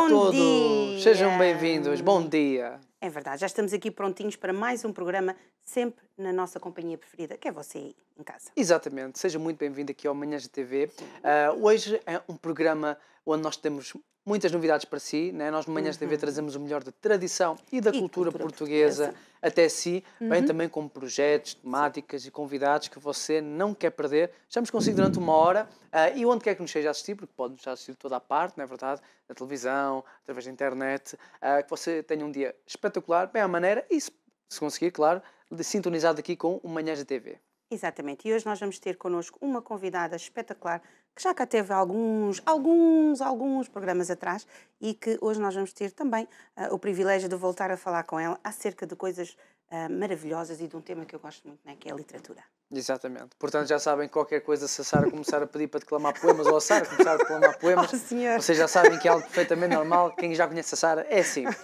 Olá a todos! Dia. Sejam bem-vindos, bom dia! É verdade, já estamos aqui prontinhos para mais um programa, sempre na nossa companhia preferida, que é você em casa. Exatamente, seja muito bem-vindo aqui ao Manhãs de TV. Uh, ah, hoje é um programa onde nós temos muitas novidades para si. Né? Nós no Manhãs uhum. TV trazemos o melhor da tradição e da e cultura, cultura, portuguesa, portuguesa. até si, uhum. bem também com projetos, temáticas e convidados que você não quer perder. Estamos consigo durante uma hora uh, e onde quer que nos esteja a assistir, porque pode nos assistir toda a parte, não é verdade? Na televisão, através da internet. Uh, que você tenha um dia espetacular, bem à maneira e, se, se conseguir, claro, de, sintonizado aqui com o Manhãs da TV. Exatamente, e hoje nós vamos ter connosco uma convidada espetacular que já cá teve alguns, alguns, alguns programas atrás e que hoje nós vamos ter também uh, o privilégio de voltar a falar com ela acerca de coisas uh, maravilhosas e de um tema que eu gosto muito, né, que é a literatura. Exatamente. Portanto, já sabem qualquer coisa, se a Sara começar a pedir para declamar poemas ou a Sara começar a declamar poemas, oh, vocês já sabem que é algo perfeitamente normal. Quem já conhece a Sara é assim. Uh,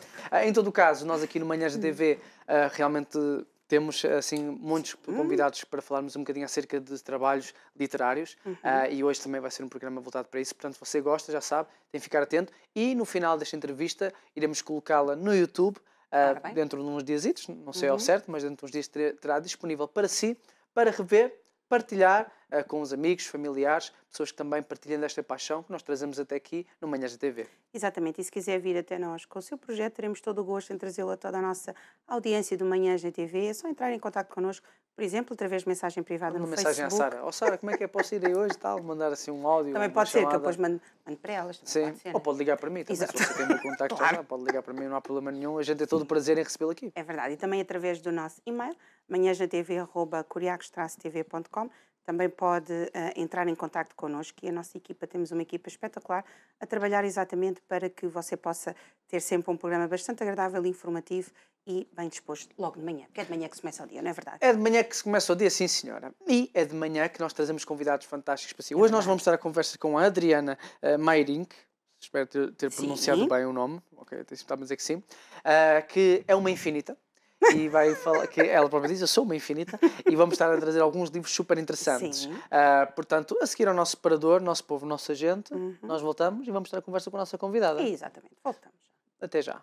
em todo o caso, nós aqui no Manhãs de TV realmente temos, assim, muitos hum. convidados para falarmos um bocadinho acerca de trabalhos literários uhum. uh, e hoje também vai ser um programa voltado para isso. Portanto, se você gosta, já sabe, tem que ficar atento. E no final desta entrevista, iremos colocá-la no YouTube uh, dentro de uns dias, não sei uhum. ao certo, mas dentro de uns dias terá disponível para si, para rever, partilhar eh, com os amigos, familiares, pessoas que também partilham desta paixão que nós trazemos até aqui no Manhãs da TV. Exatamente, e se quiser vir até nós com o seu projeto, teremos todo o gosto em trazê-lo a toda a nossa audiência do Manhãs da TV. É só entrar em contato connosco, por exemplo, através de mensagem privada Uma no mensagem Facebook. mensagem à Sara. oh, Sara, como é que é? Posso ir aí hoje tal? Mandar assim um áudio, Também pode ser, que eu depois mando, mando para elas. Sim, pode ser, ou é? pode ligar para mim. Também, Exato. se você tem meu contacto, claro. já, pode ligar para mim, não há problema nenhum. A gente tem todo o prazer em recebê-lo aqui. É verdade, e também através do nosso e-mail, manhãsdatvcuriacos também pode uh, entrar em contato connosco e a nossa equipa, temos uma equipa espetacular a trabalhar exatamente para que você possa ter sempre um programa bastante agradável, informativo e bem disposto logo de manhã, porque é de manhã que se começa o dia, não é verdade? É de manhã que se começa o dia, sim senhora. E é de manhã que nós trazemos convidados fantásticos para si. É Hoje é nós vamos ter a conversa com a Adriana uh, espero ter, ter pronunciado bem o nome, ok, está a dizer que sim, uh, que é uma infinita e vai falar que ela própria diz, eu sou uma infinita e vamos estar a trazer alguns livros super interessantes. Uh, portanto, a seguir ao nosso separador, nosso povo, nossa gente, uhum. nós voltamos e vamos ter a conversa com a nossa convidada. Exatamente, voltamos. Até já.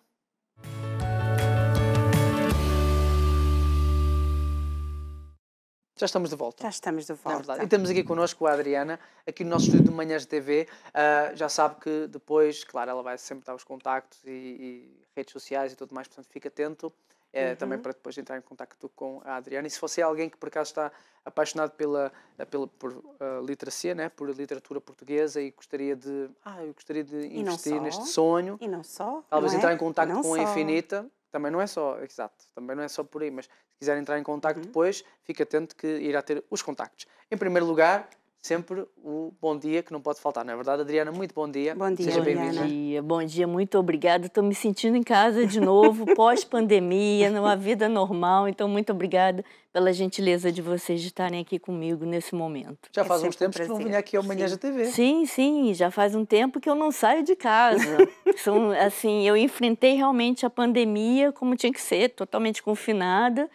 Já estamos de volta. Já estamos de é volta. É e temos aqui connosco a Adriana, aqui no nosso estúdio de Manhãs de TV. Uh, ah, já sabe que depois, claro, ela vai sempre dar os contactos e, e, redes sociais e tudo mais, portanto, fica atento é, uhum. também para depois entrar em contato com a Adriana. E se fosse é alguém que por acaso está apaixonado pela, eh, pela por uh, literacia, né, por literatura portuguesa e gostaria de, ah, eu gostaria de investir neste sonho. E não só. Talvez não é? entrar em contato com só. a Infinita. Também não é só, exato, também não é só por aí, mas se quiser entrar em contato uhum. depois, fica atento que irá ter os contactos. Em primeiro lugar, sempre o bom dia que não pode faltar, não é verdade, Adriana? Muito bom dia. Bom dia, Seja Bom dia, bom dia, muito obrigada. Estou me sentindo em casa de novo, pós-pandemia, numa vida normal. Então, muito obrigada pela gentileza de vocês de estarem aqui comigo nesse momento. Já é faz é uns tempos um que não vinha aqui ao Manhã da TV. Sim, sim, já faz um tempo que eu não saio de casa. São, assim, eu enfrentei realmente a pandemia como tinha que ser, totalmente confinada.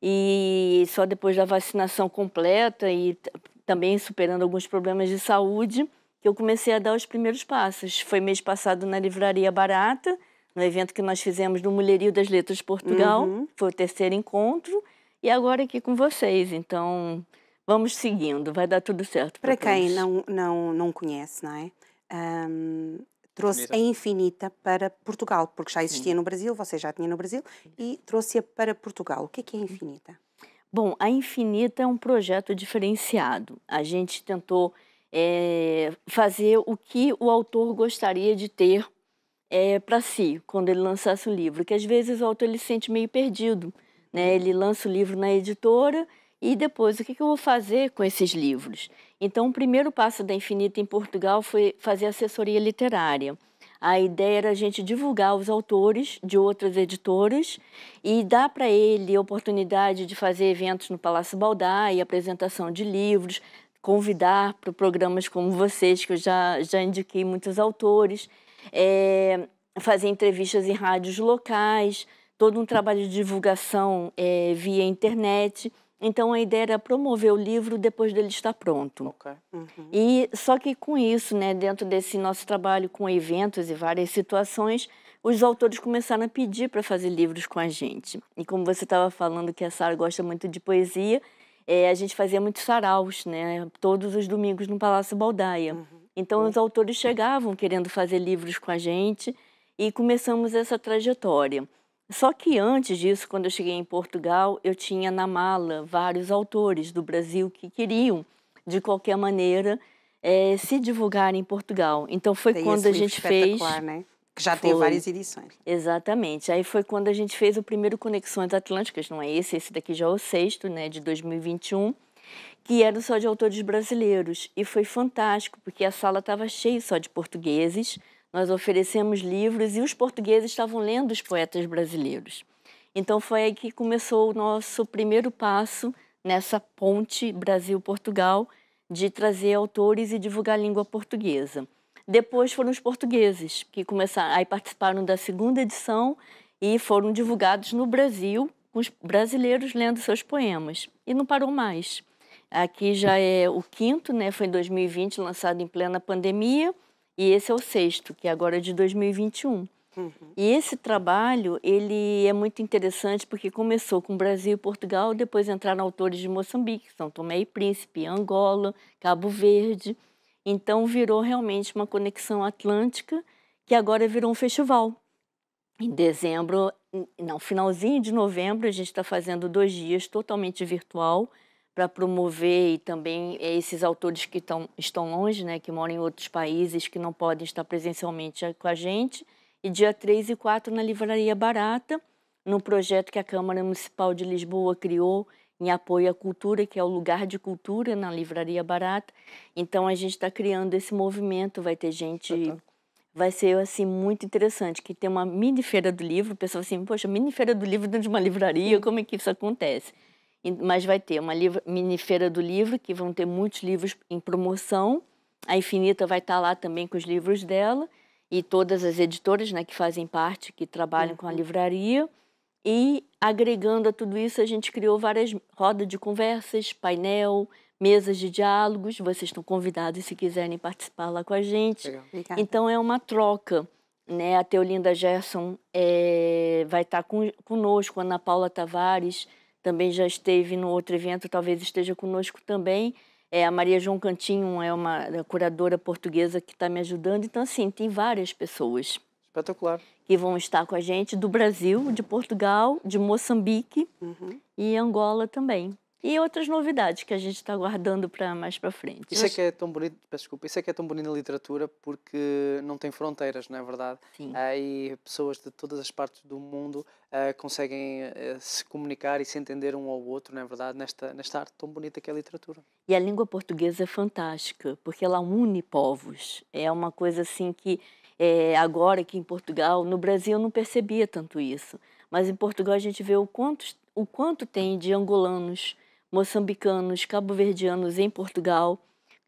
E só depois da vacinação completa e também superando alguns problemas de saúde, que eu comecei a dar os primeiros passos. Foi mês passado na Livraria Barata, no evento que nós fizemos no Mulherio das Letras Portugal, uhum. foi o terceiro encontro, e agora aqui com vocês. Então, vamos seguindo, vai dar tudo certo. Para quem não, não, não conhece, não é? Um, trouxe Infinita. a Infinita para Portugal, porque já existia Sim. no Brasil, você já tinha no Brasil, e trouxe-a para Portugal. O que é, que é Infinita? Bom, a Infinita é um projeto diferenciado. A gente tentou é, fazer o que o autor gostaria de ter é, eh, para si quando ele lançasse o livro, que às vezes o autor ele se sente meio perdido, né? Ele lança o livro na editora e depois o que, que eu vou fazer com esses livros? Então, o primeiro passo da Infinita em Portugal foi fazer assessoria literária. A ideia era a gente divulgar os autores de outras editoras e dar para ele a oportunidade de fazer eventos no Palácio Baldai, apresentação de livros, convidar para programas como vocês, que eu já, já indiquei muitos autores, é, fazer entrevistas em rádios locais, todo um trabalho de divulgação é, via internet. Então a ideia era promover o livro depois dele estar pronto. Okay. Uhum. E só que com isso, né, dentro desse nosso trabalho com eventos e várias situações, os autores começaram a pedir para fazer livros com a gente. E como você estava falando que a Sara gosta muito de poesia, é, a gente fazia muitos saraus, né, todos os domingos no Palácio Baldaia. Uhum. Então uhum. os autores chegavam querendo fazer livros com a gente e começamos essa trajetória. Só que antes disso, quando eu cheguei em Portugal, eu tinha na mala vários autores do Brasil que queriam, de qualquer maneira, é, se divulgar em Portugal. Então foi quando a gente fez. Né? Que já foi. tem várias edições. Exatamente. Aí foi quando a gente fez o primeiro Conexões Atlânticas, não é esse, esse daqui já é o sexto, né, de 2021, que era só de autores brasileiros. E foi fantástico, porque a sala estava cheia só de portugueses nós oferecemos livros e os portugueses estavam lendo os poetas brasileiros. Então foi aí que começou o nosso primeiro passo nessa ponte Brasil-Portugal de trazer autores e divulgar a língua portuguesa. Depois foram os portugueses que começaram, aí participaram da segunda edição e foram divulgados no Brasil, com os brasileiros lendo seus poemas. E não parou mais. Aqui já é o quinto, né? Foi em 2020 lançado em plena pandemia. E esse é o sexto, que é agora é de 2021. Uhum. E esse trabalho, ele é muito interessante porque começou com Brasil e Portugal, depois entraram autores de Moçambique, São Tomé e Príncipe, Angola, Cabo Verde. Então virou realmente uma conexão atlântica que agora virou um festival. Em dezembro, não, finalzinho de novembro, a gente está fazendo dois dias totalmente virtual, para promover e também eh, esses autores que tão, estão longe, né, que moram em outros países, que não podem estar presencialmente eh, com a gente. E dia 3 e 4 na Livraria Barata, no projeto que a Câmara Municipal de Lisboa criou em apoio à cultura, que é o lugar de cultura na Livraria Barata. Então a gente está criando esse movimento, vai ter gente. Uhum vai ser assim muito interessante que tem uma mini feira do livro. O pessoal assim, poxa, mini feira do livro dentro de uma livraria, uhum. como é que isso acontece? Mas vai ter uma minifeira mini feira do livro, que vão ter muitos livros em promoção. A Infinita vai estar tá lá também com os livros dela e todas as editoras né, que fazem parte, que trabalham uhum. com a uhum. livraria. E agregando a tudo isso, a gente criou várias rodas de conversas, painel, mesas de diálogos. Vocês estão convidados se quiserem participar lá com a gente. Então é uma troca. Né? A Teolinda Gerson é, vai estar tá com, conosco, a Ana Paula Tavares, também já esteve no outro evento, talvez esteja conosco também. É, a Maria João Cantinho é uma é, curadora portuguesa que está me ajudando. Então, assim, tem várias pessoas. Espetacular. Que vão estar com a gente do Brasil, de Portugal, de Moçambique uhum. e Angola também e outras novidades que a gente está guardando para mais para frente. Isso é que é tão bonito, peço desculpa, isso é que é tão bonito na literatura porque não tem fronteiras, não é verdade? Sim. Ah, e pessoas de todas as partes do mundo ah, conseguem ah, se comunicar e se entender um ao outro, não é verdade? Nesta, nesta arte tão bonita que é a literatura. E a língua portuguesa é fantástica porque ela une povos. É uma coisa assim que é, agora aqui em Portugal, no Brasil eu não percebia tanto isso, mas em Portugal a gente vê o quanto, o quanto tem de angolanos, moçambicanos, cabo-verdianos em Portugal.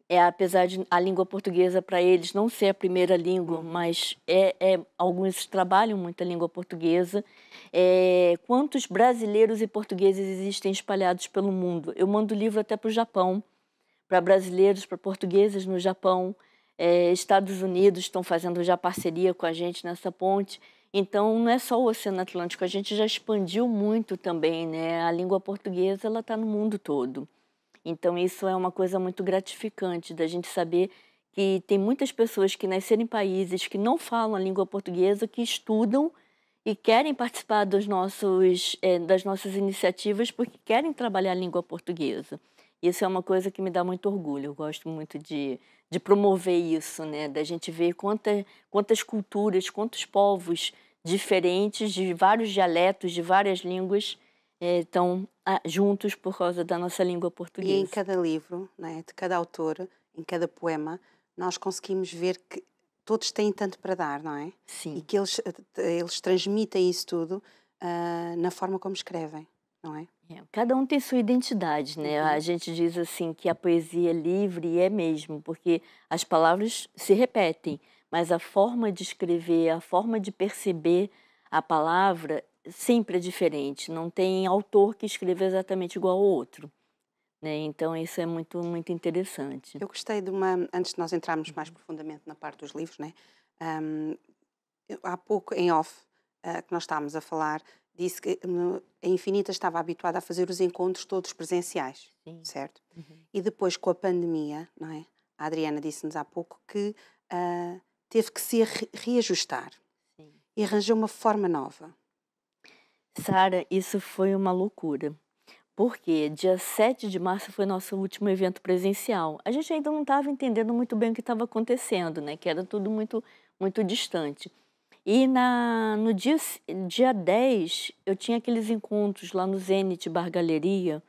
É, apesar de a língua portuguesa para eles não ser a primeira língua, uhum. mas é, é alguns trabalham muito a língua portuguesa. É, quantos brasileiros e portugueses existem espalhados pelo mundo? Eu mando livro até para o Japão, para brasileiros, para portugueses no Japão. É, Estados Unidos estão fazendo já parceria com a gente nessa ponte. Então, não é só o Oceano Atlântico, a gente já expandiu muito também, né? A língua portuguesa, ela está no mundo todo. Então, isso é uma coisa muito gratificante da gente saber que tem muitas pessoas que nasceram em países que não falam a língua portuguesa, que estudam e querem participar dos nossos, é, das nossas iniciativas porque querem trabalhar a língua portuguesa. Isso é uma coisa que me dá muito orgulho. Eu gosto muito de de promover isso, né? Da gente ver quanta, quantas culturas, quantos povos diferentes, de vários dialetos, de várias línguas, é, eh, estão ah, juntos por causa da nossa língua portuguesa. E em cada livro, né, de cada autor, em cada poema, nós conseguimos ver que todos têm tanto para dar, não é? Sim. E que eles, eh, eles transmitem isso tudo uh, na forma como escrevem, não é? É, cada um tem sua identidade, né? Uhum. A gente diz assim que a poesia é livre e é mesmo, porque as palavras se repetem, mas a forma de escrever, a forma de perceber a palavra sempre é diferente. Não tem autor que escreva exatamente igual ao outro. Né? Então isso é muito muito interessante. Eu gostei de uma antes de nós entrarmos mais uhum. profundamente na parte dos livros, né? Um, há pouco em off uh, que nós estávamos a falar disse que hum, a Infinita estava habituada a fazer os encontros todos presenciais, Sim. certo? Uhum. E depois com a pandemia, não é? A Adriana disse-nos há pouco que uh, teve que se re reajustar Sim. e arranjou uma forma nova. Sara, isso foi uma loucura. Porque dia 7 de março foi nosso último evento presencial. A gente ainda não estava entendendo muito bem o que estava acontecendo, né? Que era tudo muito muito distante. E na, no dia, dia 10, eu tinha aqueles encontros lá no Zenit Bar Galeria,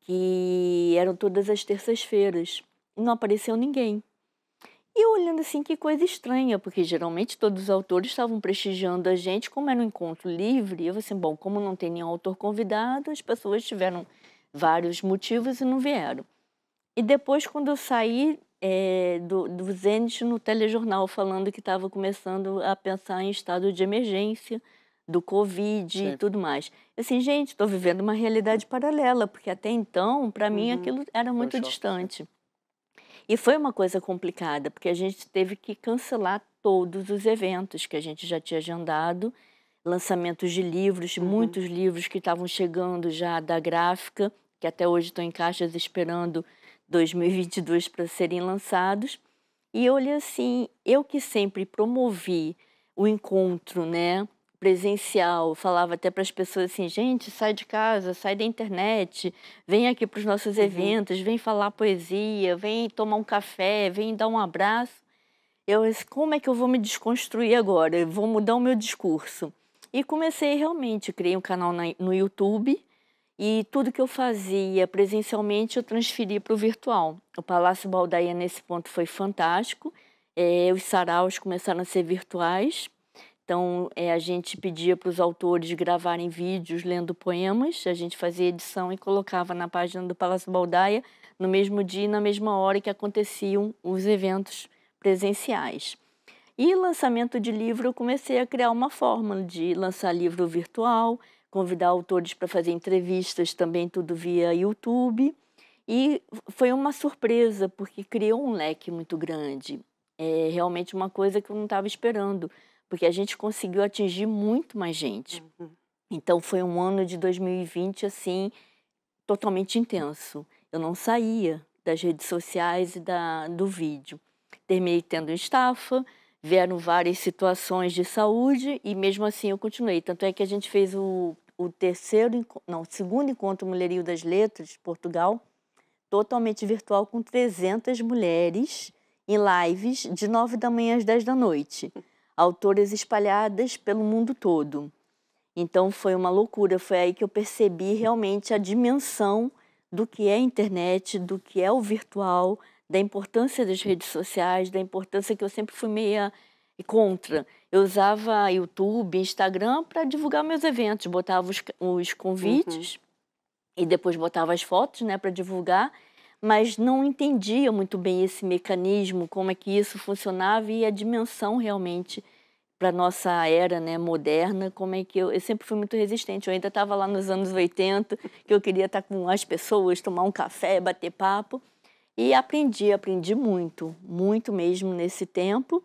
que eram todas as terças-feiras. E não apareceu ninguém. E eu olhando assim, que coisa estranha, porque geralmente todos os autores estavam prestigiando a gente, como era um encontro livre. Eu falei assim, bom, como não tem nenhum autor convidado, as pessoas tiveram vários motivos e não vieram. E depois, quando eu saí é, do, do no telejornal, falando que estava começando a pensar em estado de emergência, do Covid e tudo mais. Assim, gente, estou vivendo uma realidade paralela, porque até então, para uhum. mim, aquilo era muito distante. E foi uma coisa complicada, porque a gente teve que cancelar todos os eventos que a gente já tinha agendado, lançamentos de livros, uhum. muitos livros que estavam chegando já da gráfica, que até hoje estão em caixas esperando 2022 para serem lançados. E olha assim, eu que sempre promovi o encontro, né, presencial, falava até para as pessoas assim, gente, sai de casa, sai da internet, vem aqui para os nossos uhum. eventos, vem falar poesia, vem tomar um café, vem dar um abraço. Eu disse, como é que eu vou me desconstruir agora? Eu vou mudar o meu discurso. E comecei realmente, criei um canal na, no YouTube, e tudo que eu fazia presencialmente eu transferi para o virtual. O Palácio Baldaia, nesse ponto, foi fantástico. É, os saraus começaram a ser virtuais. Então, é, a gente pedia para os autores gravarem vídeos lendo poemas, a gente fazia edição e colocava na página do Palácio Baldaia no mesmo dia e na mesma hora que aconteciam os eventos presenciais. E lançamento de livro, eu comecei a criar uma forma de lançar livro virtual, convidar autores para fazer entrevistas também, tudo via YouTube. E foi uma surpresa, porque criou um leque muito grande. É realmente uma coisa que eu não estava esperando, porque a gente conseguiu atingir muito mais gente. Uhum. Então foi um ano de 2020 assim totalmente intenso. Eu não saía das redes sociais e da do vídeo. Terminei tendo estafa, vieram várias situações de saúde e mesmo assim eu continuei. Tanto é que a gente fez o o terceiro, não, o segundo encontro Mulherio das Letras, Portugal, totalmente virtual com 300 mulheres em lives de 9 da manhã às 10 da noite, autoras espalhadas pelo mundo todo. Então foi uma loucura, foi aí que eu percebi realmente a dimensão do que é a internet, do que é o virtual, da importância das redes sociais, da importância que eu sempre fui meia e contra. Eu usava YouTube, Instagram para divulgar meus eventos, botava os, os convites uhum. e depois botava as fotos, né, para divulgar, mas não entendia muito bem esse mecanismo, como é que isso funcionava e a dimensão realmente para nossa era né, moderna, como é que eu, eu sempre fui muito resistente. Eu ainda estava lá nos anos 80, que eu queria estar tá com as pessoas, tomar um café, bater papo. E aprendi, aprendi muito, muito mesmo nesse tempo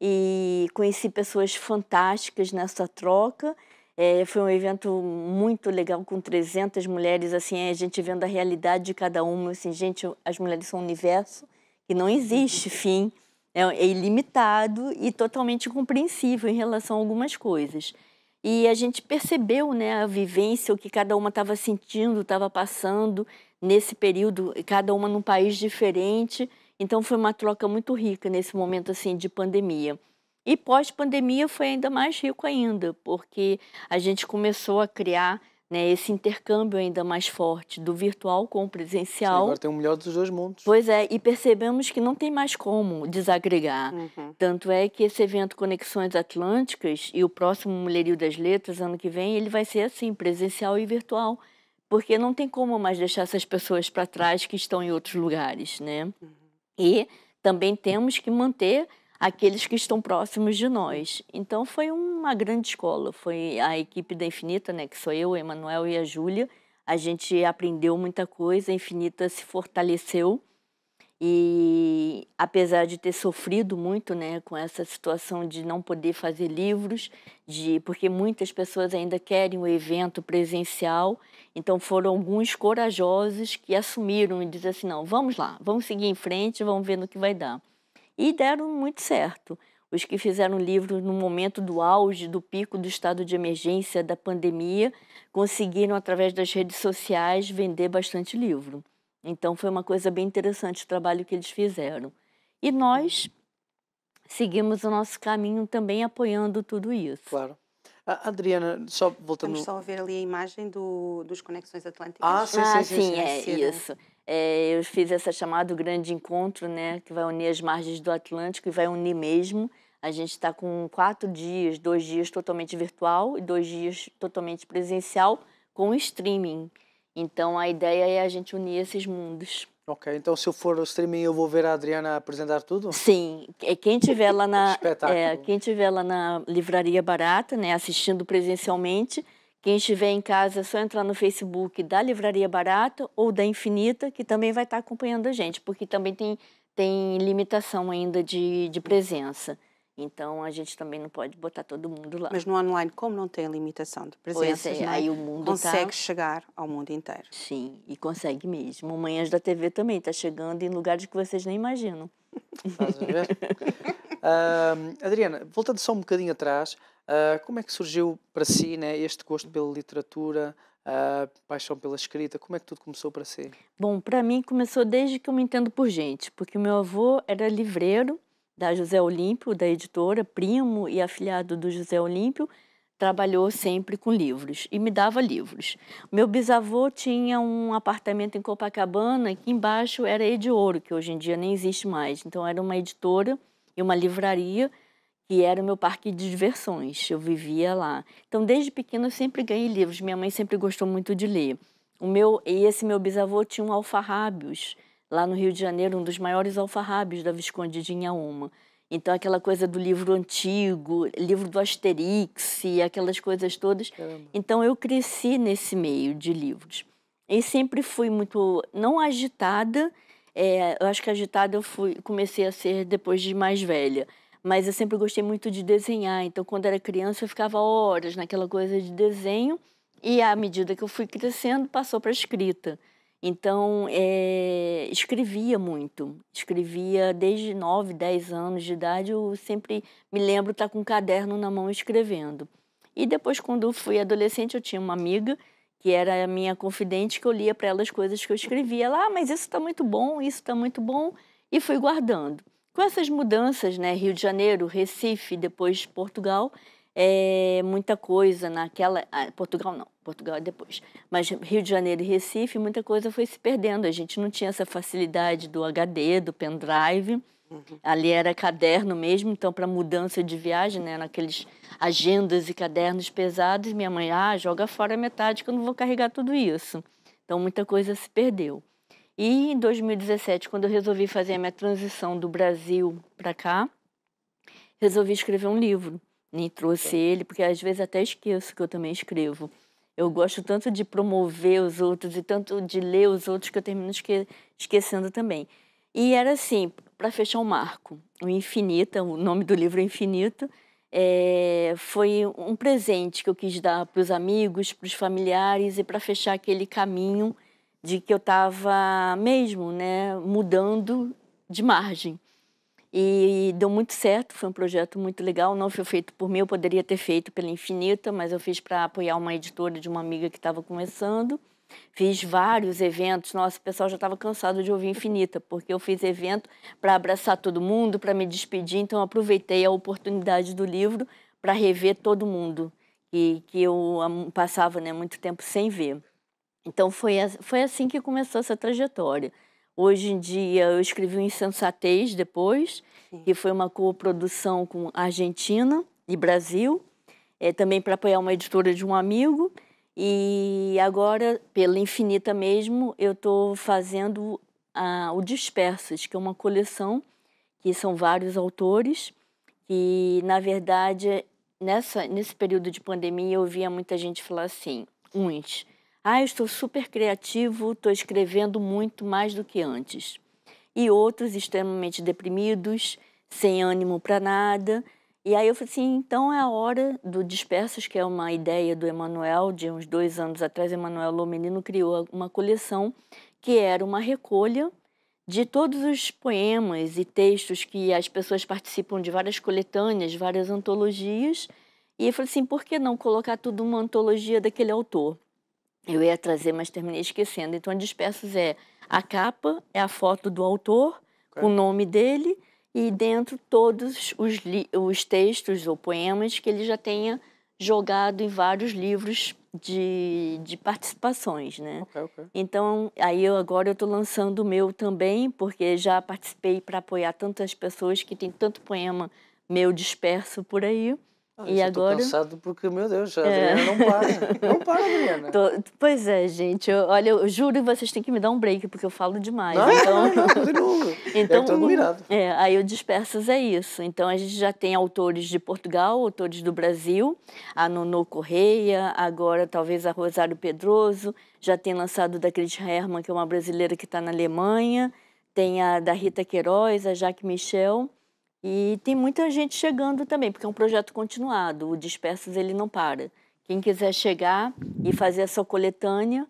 e conheci pessoas fantásticas nessa troca. É, foi um evento muito legal com 300 mulheres, assim, a gente vendo a realidade de cada uma, assim, gente, as mulheres são um universo que não existe uhum. fim, é, é ilimitado e totalmente compreensível em relação a algumas coisas. E a gente percebeu, né, a vivência, o que cada uma estava sentindo, estava passando nesse período, cada uma num país diferente. Então foi uma troca muito rica nesse momento assim de pandemia. E pós-pandemia foi ainda mais rico ainda, porque a gente começou a criar né, esse intercâmbio ainda mais forte do virtual com o presencial. Sim, agora tem o um melhor dos dois mundos. Pois é, e percebemos que não tem mais como desagregar. Uhum. Tanto é que esse evento Conexões Atlânticas e o próximo Mulherio das Letras, ano que vem, ele vai ser assim, presencial e virtual, porque não tem como mais deixar essas pessoas para trás que estão em outros lugares, né? Uhum. E também temos que manter aqueles que estão próximos de nós. Então foi uma grande escola, foi a equipe da Infinita, né, que sou eu, o Emanuel e a Júlia. A gente aprendeu muita coisa, a Infinita se fortaleceu e apesar de ter sofrido muito, né, com essa situação de não poder fazer livros, de porque muitas pessoas ainda querem o evento presencial, então foram alguns corajosos que assumiram e disseram assim, não, vamos lá, vamos seguir em frente, vamos ver no que vai dar. E deram muito certo. Os que fizeram livros no momento do auge, do pico do estado de emergência da pandemia, conseguiram através das redes sociais vender bastante livro. Então foi uma coisa bem interessante o trabalho que eles fizeram. E nós seguimos o nosso caminho também apoiando tudo isso. Claro. A Adriana, só voltando. Vamos só ver ali a imagem do, dos Conexões Atlânticas. Ah, sim, sim, ah, sim, sim, sim, é né? isso. É, eu fiz essa chamada Grande Encontro, né, que vai unir as margens do Atlântico e vai unir mesmo. A gente está com quatro dias, dois dias totalmente virtual e dois dias totalmente presencial com streaming. Então a ideia é a gente unir esses mundos. Ok, então se eu for ao streaming eu vou ver a Adriana apresentar tudo? Sim, quem tiver lá na é, quem tiver lá na livraria barata, né, assistindo presencialmente, quem estiver em casa é só entrar no Facebook da Livraria Barata ou da Infinita, que também vai estar acompanhando a gente, porque também tem tem limitação ainda de, de presença. Então a gente também não pode botar todo mundo lá. Mas no online, como não tem limitação de é, presença, é, aí o mundo tá consegue tá... chegar ao mundo inteiro. Sim, e consegue mesmo. Manhãs da TV também está chegando em lugares que vocês nem imaginam. Estás ver? uh, Adriana, voltando só um bocadinho atrás, uh, como é que surgiu para si né, este gosto pela literatura, ah, paixão pela escrita? Como é que tudo começou para si? Bom, para mim começou desde que eu me entendo por gente, porque o meu avô era livreiro da José Olímpio, da editora, primo e afiliado do José Olímpio, trabalhou sempre com livros e me dava livros. Meu bisavô tinha um apartamento em Copacabana, que embaixo era Ediouro, que hoje em dia nem existe mais. Então era uma editora e uma livraria que era o meu parque de diversões. Eu vivia lá. Então desde pequena eu sempre ganhei livros. Minha mãe sempre gostou muito de ler. O meu e esse meu bisavô tinha um alfarrábios lá no Rio de Janeiro, um dos maiores alfarrábios da Visconde de Inhaúma. Então, aquela coisa do livro antigo, livro do Asterix, aquelas coisas todas. Então, eu cresci nesse meio de livros. E sempre fui muito, não agitada, é, eu acho que agitada eu fui, comecei a ser depois de mais velha. Mas eu sempre gostei muito de desenhar. Então, quando era criança, eu ficava horas naquela coisa de desenho. E à medida que eu fui crescendo, passou para a escrita. Então, é, escrevia muito. Escrevia desde 9, 10 anos de idade. Eu sempre me lembro estar tá com um caderno na mão escrevendo. E depois, quando fui adolescente, eu tinha uma amiga que era a minha confidente, que eu lia para ela as coisas que eu escrevia. Lá, ah, mas isso está muito bom, isso está muito bom. E fui guardando. Com essas mudanças, né, Rio de Janeiro, Recife, depois Portugal, é, muita coisa naquela. Ah, Portugal não, Portugal é depois. Mas Rio de Janeiro e Recife, muita coisa foi se perdendo. A gente não tinha essa facilidade do HD, do pendrive. Uhum. Ali era caderno mesmo, então para mudança de viagem, né, naqueles agendas e cadernos pesados, minha mãe, ah, joga fora metade que eu não vou carregar tudo isso. Então muita coisa se perdeu. E em 2017, quando eu resolvi fazer a minha transição do Brasil para cá, resolvi escrever um livro nem né, trouxe ele, porque às vezes até esqueço que eu também escrevo. Eu gosto tanto de promover os outros e tanto de ler os outros que eu termino esque esquecendo também. E era assim, para fechar um marco, o Infinita, o nome do livro é Infinito, é, foi um presente que eu quis dar para os amigos, para os familiares e para fechar aquele caminho de que eu estava mesmo, né, mudando de margem. E, deu muito certo, foi um projeto muito legal. Não foi feito por mim, eu poderia ter feito pela Infinita, mas eu fiz para apoiar uma editora de uma amiga que estava começando. Fiz vários eventos. Nossa, o pessoal já estava cansado de ouvir Infinita, porque eu fiz evento para abraçar todo mundo, para me despedir. Então, aproveitei a oportunidade do livro para rever todo mundo que, que eu passava né, muito tempo sem ver. Então, foi, foi assim que começou essa trajetória. Hoje em dia, eu escrevi o Insensatez depois, Sim. que foi uma coprodução com Argentina e Brasil, é, também para apoiar uma editora de um amigo. E agora, pela Infinita mesmo, eu estou fazendo a, o Dispersas, que é uma coleção que são vários autores. E, na verdade, nessa, nesse período de pandemia, eu via muita gente falar assim, uns ah, estou super criativo, estou escrevendo muito mais do que antes. E outros extremamente deprimidos, sem ânimo para nada. E aí eu falei assim, então é a hora do Dispersos, que é uma ideia do Emanuel, de uns dois anos atrás, Emanuel Lomenino criou uma coleção que era uma recolha de todos os poemas e textos que as pessoas participam de várias coletâneas, várias antologias. E eu falei assim, por que não colocar tudo uma antologia daquele autor? Eu ia trazer, mas terminei esquecendo. Então, dispersos é a capa, é a foto do autor, o nome dele, e dentro todos os, os textos ou poemas que ele já tenha jogado em vários livros de, de participações, né? Okay, okay. Então, aí eu agora eu estou lançando o meu também, porque já participei para apoiar tantas pessoas que tem tanto poema meu disperso por aí. Ah, e agora. cansado porque, meu Deus, já, é. Adriana não para. Não para, Adriana. Tô... Pois é, gente. Eu, olha, eu juro que vocês têm que me dar um break, porque eu falo demais. Não, então... não, então, eu É, aí o dispersas é isso. Então a gente já tem autores de Portugal, autores do Brasil, a Nono Correia, agora talvez a Rosário Pedroso, já tem lançado da Cris Herman, que é uma brasileira que está na Alemanha, tem a da Rita Queiroz, a Jacques Michel. E tem muita gente chegando também, porque é um projeto continuado. O Dispersos ele não para. Quem quiser chegar e fazer essa coletânea,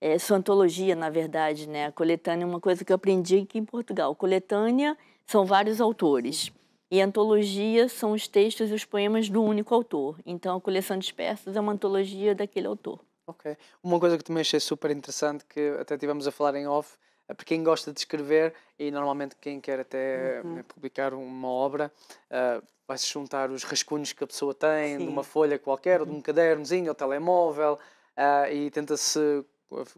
é, sua antologia, na verdade, né? A coletânea é uma coisa que eu aprendi aqui em Portugal. Coletânea são vários autores. E antologia são os textos e os poemas do único autor. Então, a coleção Dispersos é uma antologia daquele autor. Ok. Uma coisa que também achei super interessante, que até tivemos a falar em off, é para quem gosta de escrever e normalmente quem quer até uhum. Eh, publicar uma obra, uh, vai-se juntar os rascunhos que a pessoa tem, Sim. de uma folha qualquer, ou de uhum. um cadernozinho, ou telemóvel, uh, e tenta-se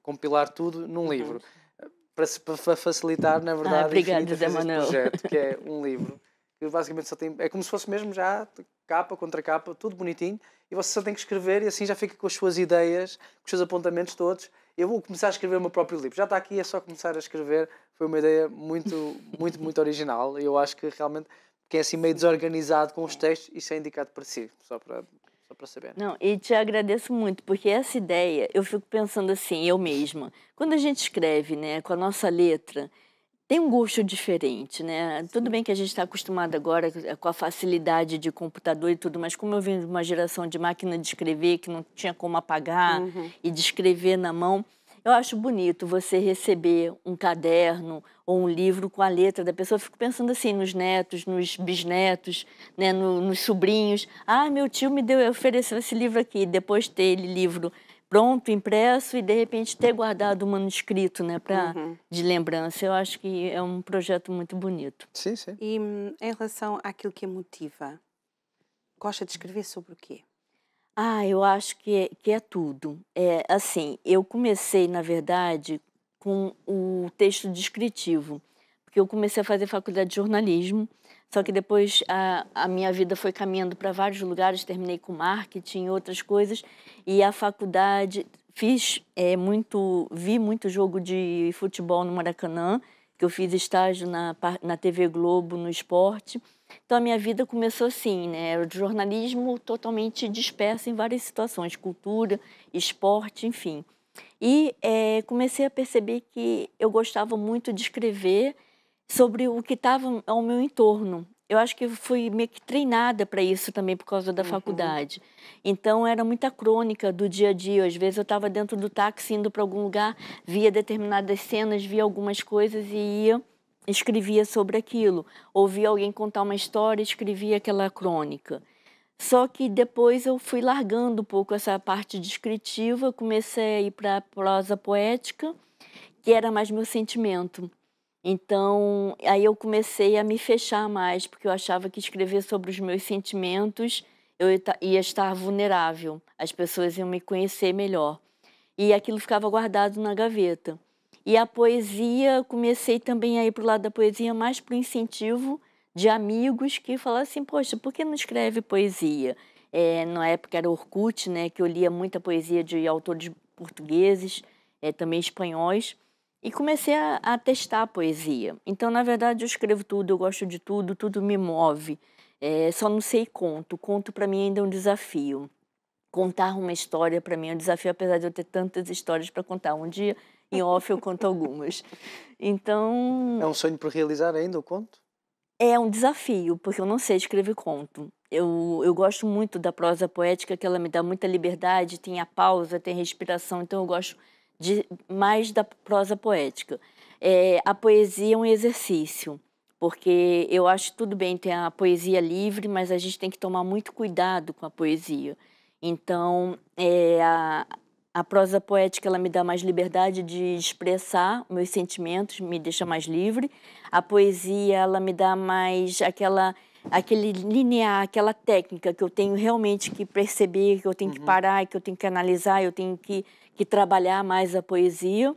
compilar tudo num uhum. livro. Para, para, facilitar, na ah, verdade, ah, obrigada, fazer Manuel. projeto, que é um livro que basicamente só tem. É como se fosse mesmo já capa contra capa, tudo bonitinho, e você só tem que escrever e assim já fica com as suas ideias, com os seus apontamentos todos eu vou começar a escrever o meu próprio livro. Já está aqui, é só começar a escrever. Foi uma ideia muito, muito, muito original. Eu acho que realmente quem é assim meio desorganizado com os textos, isso é indicado para si, só para, só para saber. Né? Não, e te agradeço muito, porque essa ideia, eu fico pensando assim, eu mesma, quando a gente escreve, né, com a nossa letra, tem um gosto diferente, né? Tudo bem que a gente está acostumado agora eh, com a facilidade de computador e tudo, mas como eu vim de uma geração de máquina de escrever que não tinha como apagar uhum. e de escrever na mão, eu acho bonito você receber um caderno ou um livro com a letra da pessoa. Eu fico pensando assim nos netos, nos bisnetos, né, no, nos sobrinhos. Ah, meu tio me deu, ofereceu esse livro aqui. Depois ter ele livro pronto, impresso e de repente ter guardado o manuscrito, né, para uhum. de lembrança. Eu acho que é um projeto muito bonito. Sim, sim. E hum, em relação àquilo que motiva, gosta de escrever sobre o quê? Ah, eu acho que é, que é tudo. É assim, eu comecei na verdade com o texto descritivo, porque eu comecei a fazer faculdade de jornalismo só que depois a, a minha vida foi caminhando para vários lugares, terminei com marketing, outras coisas, e a faculdade fiz é, muito, vi muito jogo de futebol no Maracanã, que eu fiz estágio na, na TV Globo, no esporte. Então a minha vida começou assim, né? Era de jornalismo totalmente disperso em várias situações, cultura, esporte, enfim. E é, comecei a perceber que eu gostava muito de escrever sobre o que estava ao meu entorno. Eu acho que fui meio que treinada para isso também por causa da uhum. faculdade. Então era muita crônica do dia a dia. Às vezes eu estava dentro do táxi indo para algum lugar, via determinadas cenas, via algumas coisas e ia escrevia sobre aquilo. Ouvia alguém contar uma história, escrevia aquela crônica. Só que depois eu fui largando um pouco essa parte descritiva, comecei a ir para a prosa poética, que era mais meu sentimento. Então, aí eu comecei a me fechar mais, porque eu achava que escrever sobre os meus sentimentos eu ia estar vulnerável, as pessoas iam me conhecer melhor. E aquilo ficava guardado na gaveta. E a poesia, comecei também a ir para o lado da poesia, mais para o incentivo de amigos que falavam assim: Poxa, por que não escreve poesia? É, na época era Orkut, né, que eu lia muita poesia de autores portugueses, é, também espanhóis. E comecei a, a, testar a poesia. Então, na verdade, eu escrevo tudo, eu gosto de tudo, tudo me move. É, só não sei conto. Conto para mim ainda é um desafio. Contar uma história para mim é um desafio, apesar de eu ter tantas histórias para contar. Um dia, em off, eu conto algumas. Então. É um sonho por realizar ainda o conto? É um desafio, porque eu não sei escrever conto. Eu, eu gosto muito da prosa poética, que ela me dá muita liberdade, tem a pausa, tem a respiração, então eu gosto de, mais da prosa poética. É, a poesia é um exercício, porque eu acho tudo bem ter a poesia livre, mas a gente tem que tomar muito cuidado com a poesia. Então, é, a, a prosa poética ela me dá mais liberdade de expressar meus sentimentos, me deixa mais livre. A poesia ela me dá mais aquela aquele linear, aquela técnica que eu tenho realmente que perceber, que eu tenho uhum. que parar, que eu tenho que analisar, eu tenho que que trabalhar mais a poesia.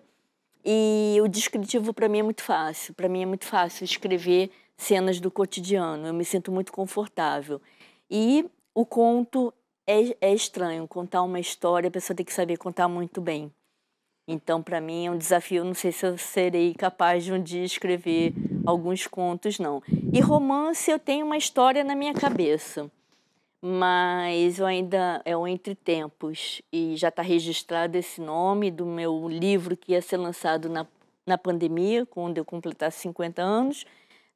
E o descritivo para mim é muito fácil. Para mim é muito fácil escrever cenas do cotidiano. Eu me sinto muito confortável. E o conto é, é estranho. Contar uma história, a pessoa tem que saber contar muito bem. Então, para mim, é um desafio. Não sei se eu serei capaz de um dia escrever alguns contos, não. E romance, eu tenho uma história na minha cabeça mas eu ainda é o Entre Tempos e já está registrado esse nome do meu livro que ia ser lançado na, na pandemia, quando eu completasse 50 anos,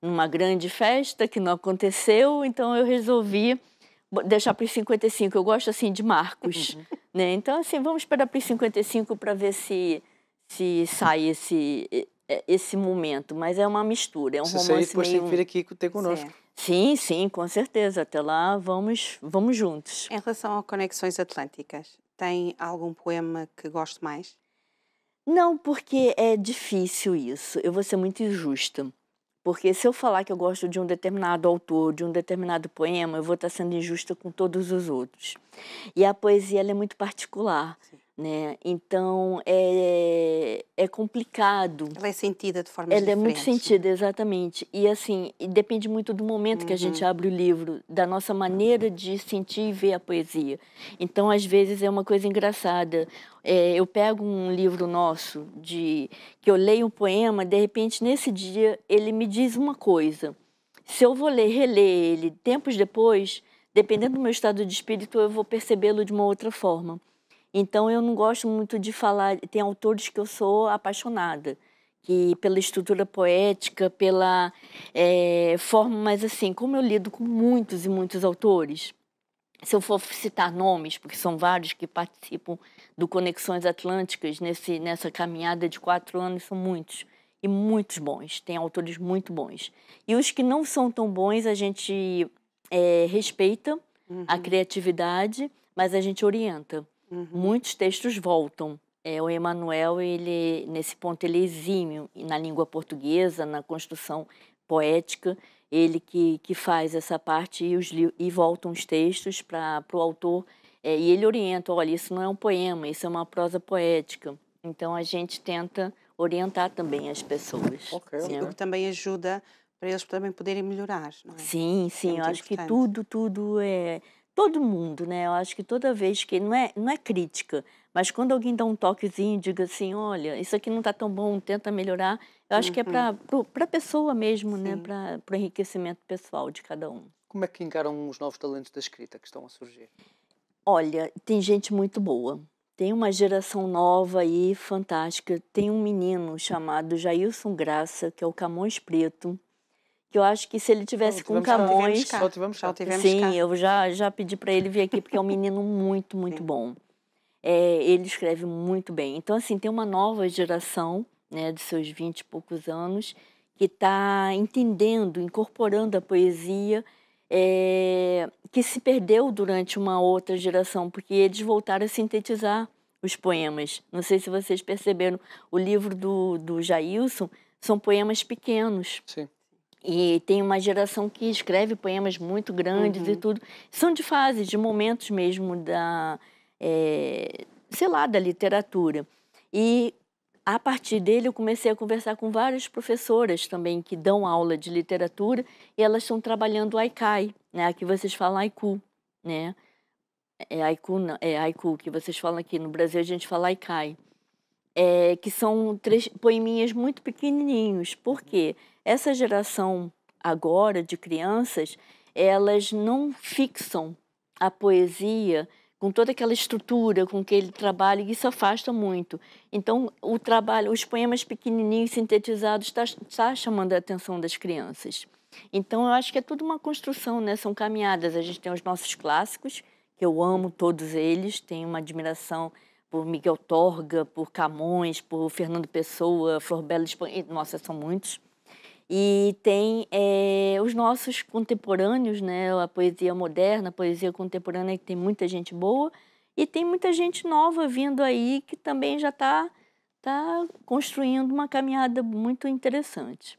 numa grande festa que não aconteceu, então eu resolvi deixar para os 55. Eu gosto assim de marcos, uhum. né? Então assim, vamos esperar para os 55 para ver se se sai esse é, esse momento, mas é uma mistura, é um Se romance você meio... Você vir aqui ter conosco. Certo. Sim, sim, com certeza. Até lá vamos, vamos juntos. Em relação a Conexões Atlânticas, tem algum poema que goste mais? Não, porque é difícil isso. Eu vou ser muito injusta. Porque se eu falar que eu gosto de um determinado autor, de um determinado poema, eu vou estar sendo injusta com todos os outros. E a poesia é muito particular. Sim. Né? Então é, é complicado. Ela é sentida de forma Ela diferente. é muito né? sentida, exatamente. E assim, depende muito do momento uhum. que a gente uhum. abre o livro, da nossa maneira de sentir e ver a poesia. Então, às vezes é uma coisa engraçada. É, eu pego um livro nosso de que eu leio um poema, de repente nesse dia ele me diz uma coisa. Se eu vou ler, reler ele tempos depois, dependendo do meu estado de espírito, eu vou percebê-lo de uma outra forma. Então eu não gosto muito de falar. Tem autores que eu sou apaixonada, que pela estrutura poética, pela é, forma, mas assim, como eu lido com muitos e muitos autores, se eu for citar nomes, porque são vários que participam do Conexões Atlânticas nesse, nessa caminhada de quatro anos, são muitos. E muitos bons, tem autores muito bons. E os que não são tão bons, a gente é, respeita uhum. a criatividade, mas a gente orienta. Uhum. Muitos textos voltam. É, o Emmanuel, ele, nesse ponto, ele é exímio na língua portuguesa, na construção poética, ele que, que faz essa parte e, os, e voltam os textos para o autor. É, e ele orienta, olha, isso não é um poema, isso é uma prosa poética. Então, a gente tenta orientar também as pessoas. Okay. Sim, o né? que também ajuda para eles também poderem melhorar, não é? Sim, é sim, é eu acho importante. que tudo, tudo é todo mundo, né? Eu acho que toda vez que não é, não é crítica, mas quando alguém dá um toquezinho, diga assim, olha, isso aqui não está tão bom, tenta melhorar. Eu acho uhum. que é para uhum. para pessoa mesmo, né? Sim. né? Para o enriquecimento pessoal de cada um. Como é que encaram os novos talentos da escrita que estão a surgir? Olha, tem gente muito boa. Tem uma geração nova aí, fantástica. Tem um menino chamado Jailson Graça, que é o Camões Preto que eu acho que se ele tivesse com Camões, cá, só tivemos, cá, tivemos Sim, cá. eu já já pedi para ele vir aqui porque é um menino muito, muito Sim. bom. É, ele escreve muito bem. Então assim, tem uma nova geração, né, dos seus vinte e poucos anos, que está entendendo, incorporando a poesia é, que se perdeu durante uma outra geração, porque eles voltaram a sintetizar os poemas. Não sei se vocês perceberam, o livro do, do Jailson são poemas pequenos. Sim e tem uma geração que escreve poemas muito grandes uhum. e tudo. São de fases, de momentos mesmo da, é, sei lá, da literatura. E a partir dele eu comecei a conversar com várias professoras também que dão aula de literatura e elas estão trabalhando aikai, né? Aqui vocês falam Aiku, né? É Aiku, é que vocês falam aqui no Brasil a gente fala aikai é, que são três poeminhas muito pequenininhos, porque essa geração agora de crianças, elas não fixam a poesia com toda aquela estrutura, com que ele trabalha e isso afasta muito. Então, o trabalho, os poemas pequenininhos, sintetizados, está tá chamando a atenção das crianças. Então, eu acho que é tudo uma construção, né? São caminhadas. A gente tem os nossos clássicos, que eu amo todos eles, tenho uma admiração por Miguel Torga, por Camões, por Fernando Pessoa, Flor Bela Espanha, nossa, são muitos. E tem é, os nossos contemporâneos, né, a poesia moderna, a poesia contemporânea, que tem muita gente boa, e tem muita gente nova vindo aí que também já está tá construindo uma caminhada muito interessante.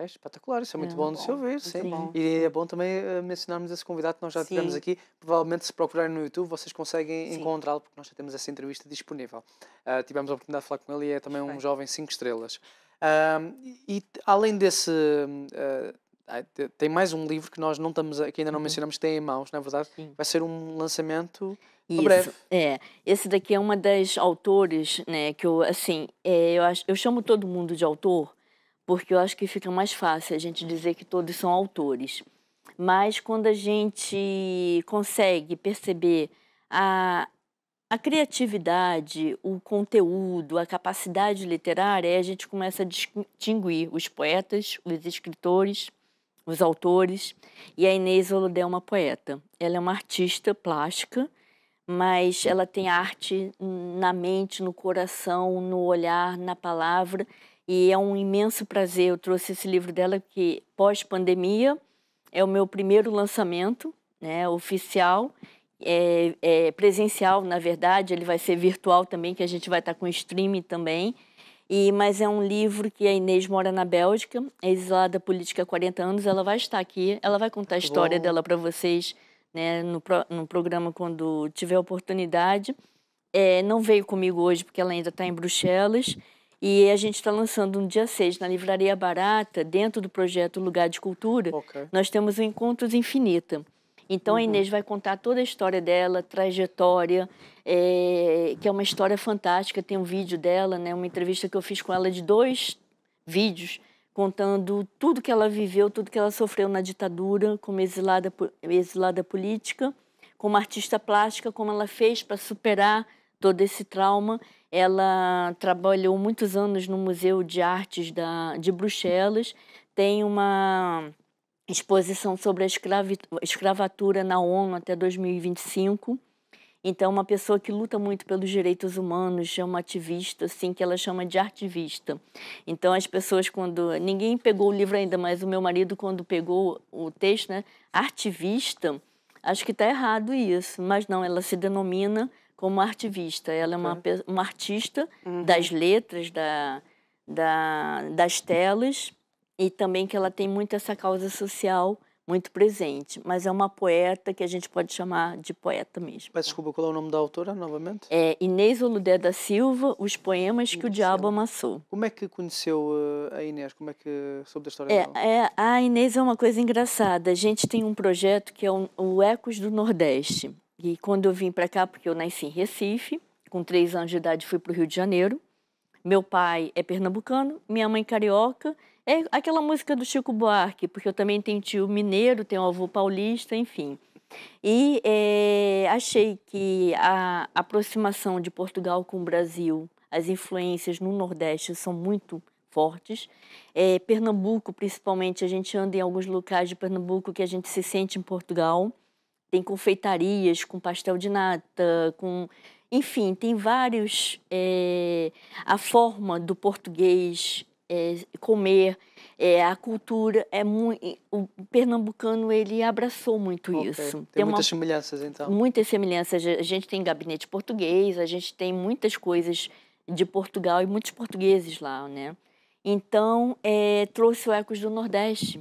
É espetacular, isso é muito é, bom de se ouvir, sim. E é bom também eh, mencionarmos esse convidado que nós já sim. tivemos aqui. Provavelmente, se procurarem no YouTube, vocês conseguem encontrá-lo, porque nós já temos essa entrevista disponível. Uh, tivemos a oportunidade de falar com ele e é também um jovem cinco estrelas. Uh, e além desse. Uh, tem mais um livro que nós não estamos aqui ainda não uhum. mencionamos que tem em mãos na é verdade Sim. vai ser um lançamento Isso, breve é esse daqui é uma das autores né que eu assim é, eu acho, eu chamo todo mundo de autor porque eu acho que fica mais fácil a gente dizer que todos são autores. Mas quando a gente consegue perceber a, a criatividade, o conteúdo, a capacidade literária, a gente começa a distinguir os poetas, os escritores, os autores. E a Inês Olodé é uma poeta. Ela é uma artista plástica, mas ela tem arte na mente, no coração, no olhar, na palavra e é um imenso prazer. Eu trouxe esse livro dela que pós-pandemia é o meu primeiro lançamento, né, oficial, é, é, presencial na verdade. Ele vai ser virtual também, que a gente vai estar com streaming também. E mas é um livro que a Inês mora na Bélgica, é exilada política há 40 anos. Ela vai estar aqui, ela vai contar a história Bom. dela para vocês, né, no, no programa quando tiver oportunidade. É, não veio comigo hoje porque ela ainda está em Bruxelas. E a gente está lançando no dia 6, na Livraria Barata, dentro do projeto Lugar de Cultura, okay. nós temos o Encontros Infinita. Então uhum. a Inês vai contar toda a história dela, trajetória, é, que é uma história fantástica. Tem um vídeo dela, né, uma entrevista que eu fiz com ela de dois vídeos, contando tudo que ela viveu, tudo que ela sofreu na ditadura, como exilada, exilada política, como artista plástica, como ela fez para superar todo esse trauma. Ela trabalhou muitos anos no Museu de Artes da, de Bruxelas, tem uma exposição sobre a escravatura na ONU até 2025. Então, é uma pessoa que luta muito pelos direitos humanos, é uma ativista, assim, que ela chama de artivista. Então, as pessoas, quando. Ninguém pegou o livro ainda, mas o meu marido, quando pegou o texto, né? Artivista, acho que está errado isso. Mas não, ela se denomina como artista, Ela é uma, tá. uma artista uhum. das letras, da, da, das telas, e também que ela tem muito essa causa social muito presente. Mas é uma poeta que a gente pode chamar de poeta mesmo. Mas tá? desculpa, qual é o nome da autora novamente? É Inês Oludé da Silva, Os Poemas Inês que o Diabo Amassou. Como é que conheceu eh, a Inês? Como é que soube da história é, dela? É, a Inês é uma coisa engraçada. A gente tem um projeto que é o Ecos do Nordeste. E quando eu vim para cá, porque eu nasci em Recife, com três anos de idade fui para o Rio de Janeiro. Meu pai é pernambucano, minha mãe carioca. É aquela música do Chico Buarque, porque eu também tenho tio mineiro, tenho avô paulista, enfim. E é, achei que a aproximação de Portugal com o Brasil, as influências no Nordeste são muito fortes. É, Pernambuco, principalmente, a gente anda em alguns locais de Pernambuco que a gente se sente em Portugal. Tem confeitarias com pastel de nata, com. Enfim, tem vários. É, a forma do português é, comer, é, a cultura é muito. O pernambucano ele abraçou muito okay. isso. Tem, tem muitas uma... semelhanças então. Muitas semelhanças. A gente tem gabinete português, a gente tem muitas coisas de Portugal e muitos portugueses lá, né? Então é, trouxe o Ecos do Nordeste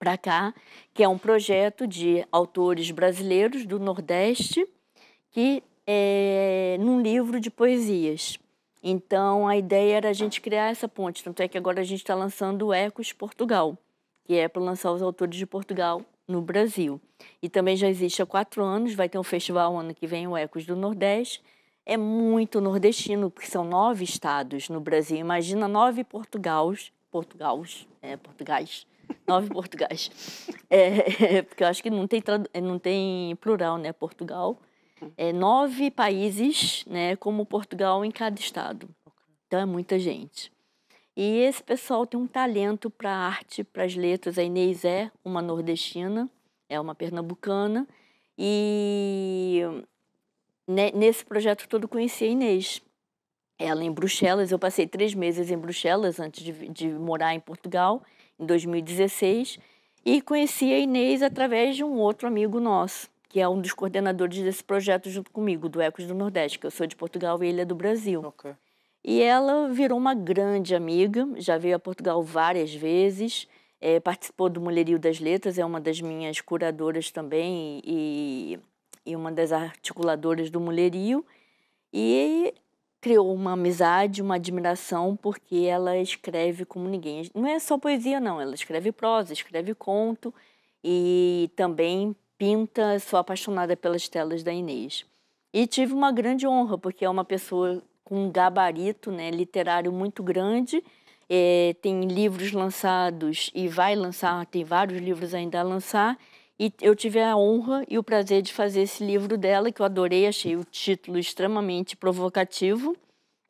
para cá, que é um projeto de autores brasileiros do Nordeste, que é num livro de poesias. Então, a ideia era a gente criar essa ponte. Tanto é que agora a gente está lançando o Ecos Portugal, que é para lançar os autores de Portugal no Brasil. E também já existe há quatro anos, vai ter um festival ano que vem, o Ecos do Nordeste. É muito nordestino, porque são nove estados no Brasil. Imagina nove Portugals, Portugals, é, Portugais, nove Portugais. É, é, porque eu acho que não tem, é, não tem plural, né? Portugal. É, nove países, né? Como Portugal em cada estado. Então é muita gente. E esse pessoal tem um talento para arte, para as letras. A Inês é uma nordestina, é uma pernambucana. E né, nesse projeto todo conheci a Inês. Ela em Bruxelas, eu passei três meses em Bruxelas antes de, de morar em Portugal em 2016, e conheci a Inês através de um outro amigo nosso, que é um dos coordenadores desse projeto junto comigo, do Ecos do Nordeste, que eu sou de Portugal e ele é do Brasil. Okay. E ela virou uma grande amiga, já veio a Portugal várias vezes, é, participou do Mulherio das Letras, é uma das minhas curadoras também e, e uma das articuladoras do Mulherio. E criou uma amizade, uma admiração, porque ela escreve como ninguém. Não é só poesia, não. Ela escreve prosa, escreve conto e também pinta. Sou apaixonada pelas telas da Inês. E tive uma grande honra, porque é uma pessoa com um gabarito né, literário muito grande. É, tem livros lançados e vai lançar, tem vários livros ainda a lançar. E eu tive a honra e o prazer de fazer esse livro dela, que eu adorei, achei o título extremamente provocativo,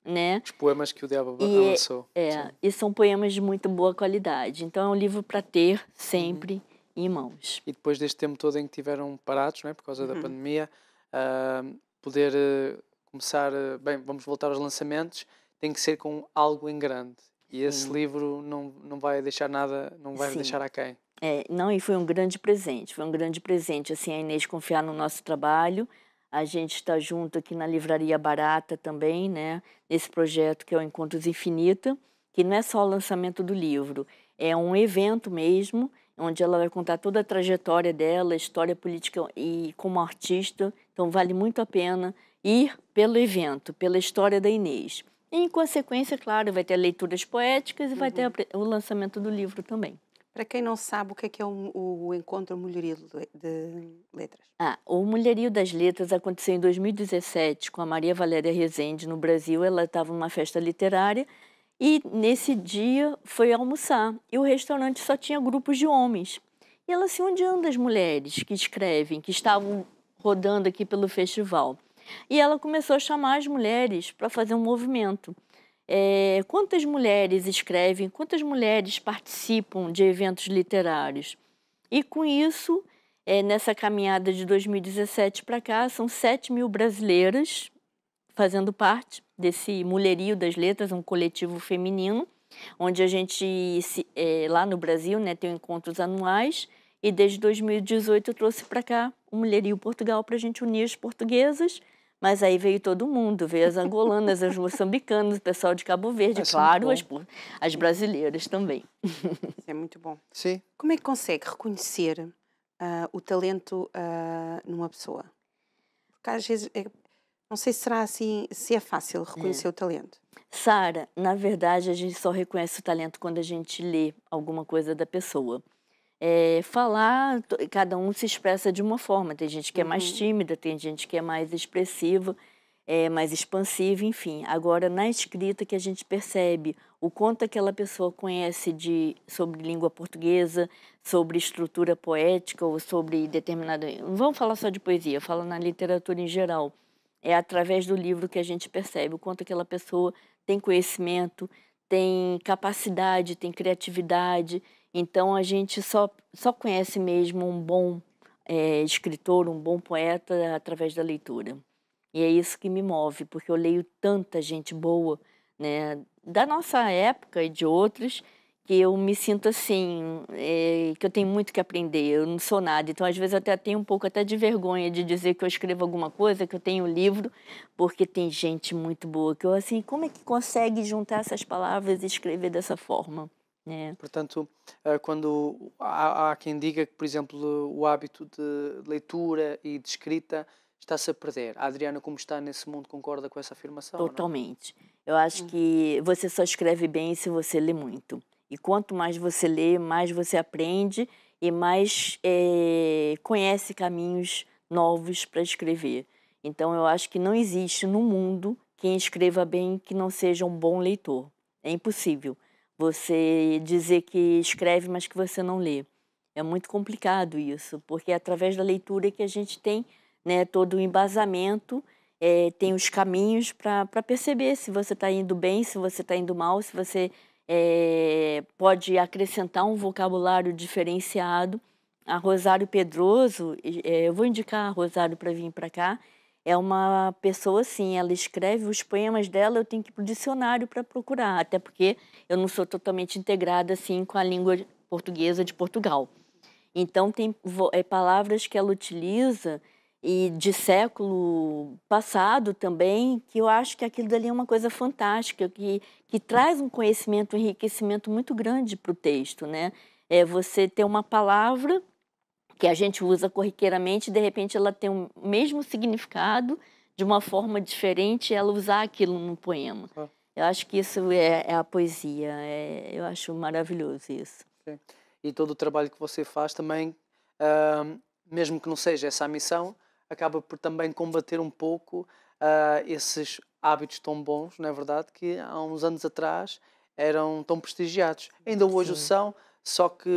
né? Os poemas que o Diabo e, é, lançou. É, e são poemas de muito boa qualidade. Então é um livro para ter sempre uhum. em mãos. E depois deste tempo todo em que tiveram parados, né, por causa uhum. da pandemia, uh, poder uh, começar, uh, bem, vamos voltar aos lançamentos, tem que ser com algo em grande. E esse Sim. livro não, não vai deixar nada, não vai Sim. deixar a quem. É, não, e foi um grande presente, foi um grande presente, assim, a Inês confiar no nosso trabalho, a gente está junto aqui na Livraria Barata também, né, nesse projeto que é o Encontros Infinita, que não é só o lançamento do livro, é um evento mesmo, onde ela vai contar toda a trajetória dela, história política e como artista, então vale muito a pena ir pelo evento, pela história da Inês. E, em consequência, claro, vai ter leituras poéticas e uhum. vai ter uhum. o lançamento do livro também. Para quem não sabe, o que é, que é o, o Encontro Mulherio de Letras? Ah, o Mulherio das Letras aconteceu em 2017 com a Maria Valéria Rezende no Brasil. Ela estava numa festa literária e nesse dia foi almoçar. E o restaurante só tinha grupos de homens. E ela se assim, onde andam as mulheres que escrevem, que estavam rodando aqui pelo festival? E ela começou a chamar as mulheres para fazer um movimento é, quantas mulheres escrevem, quantas mulheres participam de eventos literários. E com isso, é, nessa caminhada de 2017 para cá, são 7 mil brasileiras fazendo parte desse Mulherio das Letras, um coletivo feminino, onde a gente, se, é, lá no Brasil, né, tem encontros anuais. E desde 2018 eu trouxe para cá o Mulherio Portugal para a gente unir as portuguesas mas aí veio todo mundo, veio as angolanas, as moçambicanas, o pessoal de Cabo Verde, Acho é claro, as, as brasileiras também. Isso é muito bom. Sim. Como é que consegue reconhecer uh, o talento uh, numa pessoa? Porque às vezes, é, não sei se será assim, se é fácil reconhecer é. o talento. Sara, na verdade, a gente só reconhece o talento quando a gente lê alguma coisa da pessoa é, falar, cada um se expressa de uma forma. Tem gente que é mais uhum. tímida, tem gente que é mais expressiva, é, eh, mais expansiva, enfim. Agora, na escrita que a gente percebe o quanto aquela pessoa conhece de, sobre língua portuguesa, sobre estrutura poética ou sobre determinada. Não vamos falar só de poesia, fala na literatura em geral. É através do livro que a gente percebe o quanto aquela pessoa tem conhecimento, tem capacidade, tem criatividade então a gente só, só conhece mesmo um bom é, escritor, um bom poeta através da leitura. E é isso que me move, porque eu leio tanta gente boa, né, da nossa época e de outros, que eu me sinto assim, é, que eu tenho muito que aprender, eu não sou nada. Então, às vezes, até tenho um pouco até de vergonha de dizer que eu escrevo alguma coisa, que eu tenho livro, porque tem gente muito boa, que eu assim, como é que consegue juntar essas palavras e escrever dessa forma? É. Portanto, eh, quando há, há, quem diga que, por exemplo, o hábito de leitura e de escrita está-se a perder. A Adriana, como está nesse mundo, concorda com essa afirmação? Totalmente. Eu acho hum. que você só escreve bem se você lê muito. E quanto mais você lê, mais você aprende e mais é, conhece caminhos novos para escrever. Então, eu acho que não existe no mundo quem escreva bem que não seja um bom leitor. É impossível você dizer que escreve, mas que você não lê. É muito complicado isso, porque é através da leitura que a gente tem né, todo o embasamento, é, tem os caminhos para perceber se você está indo bem, se você está indo mal, se você é, pode acrescentar um vocabulário diferenciado. A Rosário Pedroso, é, eu vou indicar a Rosário para vir para cá, é uma pessoa assim, ela escreve os poemas dela, eu tenho que ir para o dicionário para procurar, até porque eu não sou totalmente integrada assim com a língua portuguesa de Portugal. Então tem é, palavras que ela utiliza e de século passado também, que eu acho que aquilo dali é uma coisa fantástica, que, que traz um conhecimento, um enriquecimento muito grande para o texto, né? É você ter uma palavra que a gente usa corriqueiramente, de repente ela tem o mesmo significado de uma forma diferente, ela usar aquilo no poema. Ah. Eu acho que isso é, é a poesia. É, eu acho maravilhoso isso. E todo o trabalho que você faz também, uh, mesmo que não seja essa a missão, acaba por também combater um pouco uh, esses hábitos tão bons, não é verdade, que há uns anos atrás eram tão prestigiados. Ainda hoje Sim. o são, só que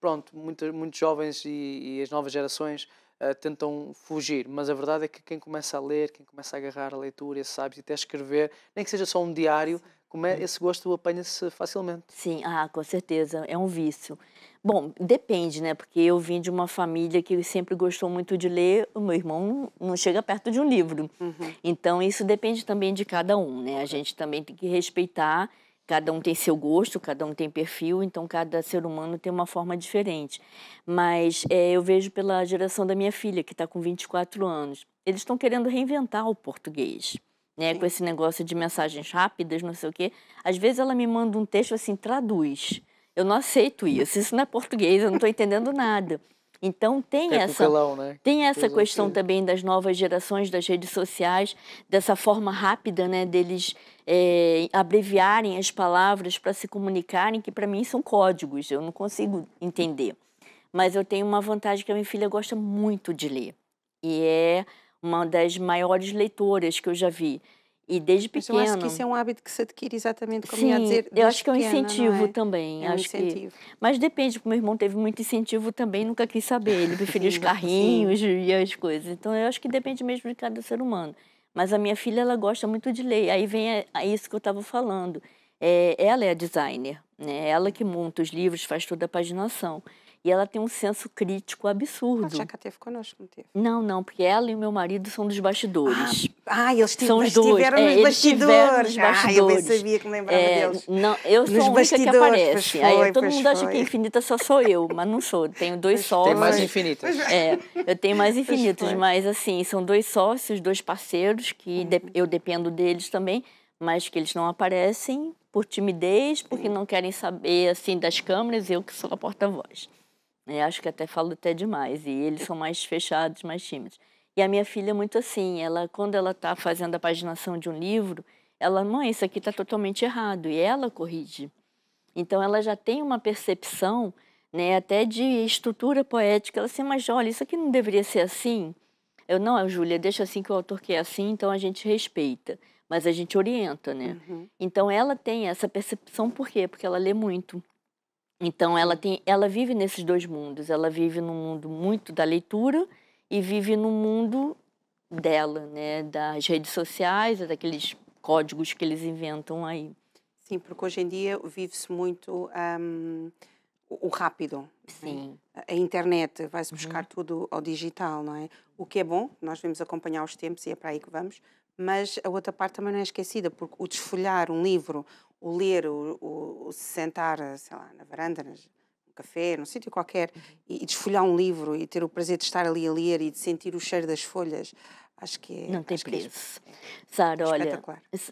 pronto, muitos muitos jovens e, e, as novas gerações uh, tentam fugir, mas a verdade é que quem começa a ler, quem começa a agarrar a leitura, esses e até escrever, nem que seja só um diário, como é, esse gosto apanha-se facilmente. Sim, ah, com certeza, é um vício. Bom, depende, né? Porque eu vim de uma família que sempre gostou muito de ler, o meu irmão não chega perto de um livro. Uhum. Então, isso depende também de cada um, né? A gente também tem que respeitar Cada um tem seu gosto, cada um tem perfil, então cada ser humano tem uma forma diferente. Mas é, eu vejo pela geração da minha filha, que está com 24 anos, eles estão querendo reinventar o português. Né, com esse negócio de mensagens rápidas, não sei o quê. Às vezes ela me manda um texto assim, traduz. Eu não aceito isso, isso não é português, eu não estou entendendo nada. Então tem essa, né? tem essa Fez questão um também das novas gerações das redes sociais, dessa forma rápida, né, deles é, abreviarem as palavras para se comunicarem, que para mim são códigos, eu não consigo entender. Mas eu tenho uma vantagem que a minha filha gosta muito de ler e é uma das maiores leitoras que eu já vi. E desde pequeno. Mas eu acho que isso é um hábito que se adquire exatamente como Sim, ia dizer. Eu acho que é um pequena, incentivo é? também. É um acho incentivo. Que... Mas depende, porque meu irmão teve muito incentivo também, nunca quis saber. Ele preferia os carrinhos Sim. e as coisas. Então eu acho que depende mesmo de cada ser humano. Mas a minha filha, ela gosta muito de ler. Aí vem a, a isso que eu estava falando. É, ela é a designer, né? Ela que monta os livros, faz toda a paginação. E ela tem um senso crítico absurdo. A já cá teve connosco, não teve? Não, não, porque ela e o meu marido são dos bastidores. Ah, ah eles, são os dois. tiveram é, nos bastidores. Ah, eu bem sabia que lembrava é, deles. Não, eu nos sou a única que aparece. É, foi, Aí, todo mundo foi. acha que infinita só sou eu, mas não sou. Tenho dois sócios. Tem mais infinitos. É, eu tenho mais infinitos, mas assim, são dois sócios, dois parceiros, que uhum. eu dependo deles também, mas que eles não aparecem por timidez, porque uhum. não querem saber assim das câmeras, eu que sou a porta-voz. É, acho que até falo até demais. E eles são mais fechados, mais tímidos. E a minha filha é muito assim. Ela, quando ela está fazendo a paginação de um livro, ela, mãe, isso aqui está totalmente errado. E ela corrige. Então, ela já tem uma percepção, né, até de estrutura poética. Ela assim, mas olha, isso aqui não deveria ser assim. Eu, não, Júlia, deixa assim que o autor quer assim, então a gente respeita. Mas a gente orienta, né? Uhum. Então, ela tem essa percepção, por quê? Porque ela lê muito. Então ela tem, ela vive nesses dois mundos. Ela vive no mundo muito da leitura e vive no mundo dela, né, das redes sociais, daqueles códigos que eles inventam aí. Sim, porque hoje em dia vive-se muito um, o rápido. Né? Sim. A internet vai-se uhum. buscar uhum. tudo ao digital, não é? O que é bom, nós vamos acompanhar os tempos e é para aí que vamos, mas a outra parte também não é esquecida, porque o desfolhar um livro, o ler, o, o, o se sentar, sei lá, na varanda, num café, num sítio qualquer, uhum. e, e, desfolhar um livro e ter o prazer de estar ali a ler e de sentir o cheiro das folhas, acho que é. Não tem é preço. É, Sara, é olha,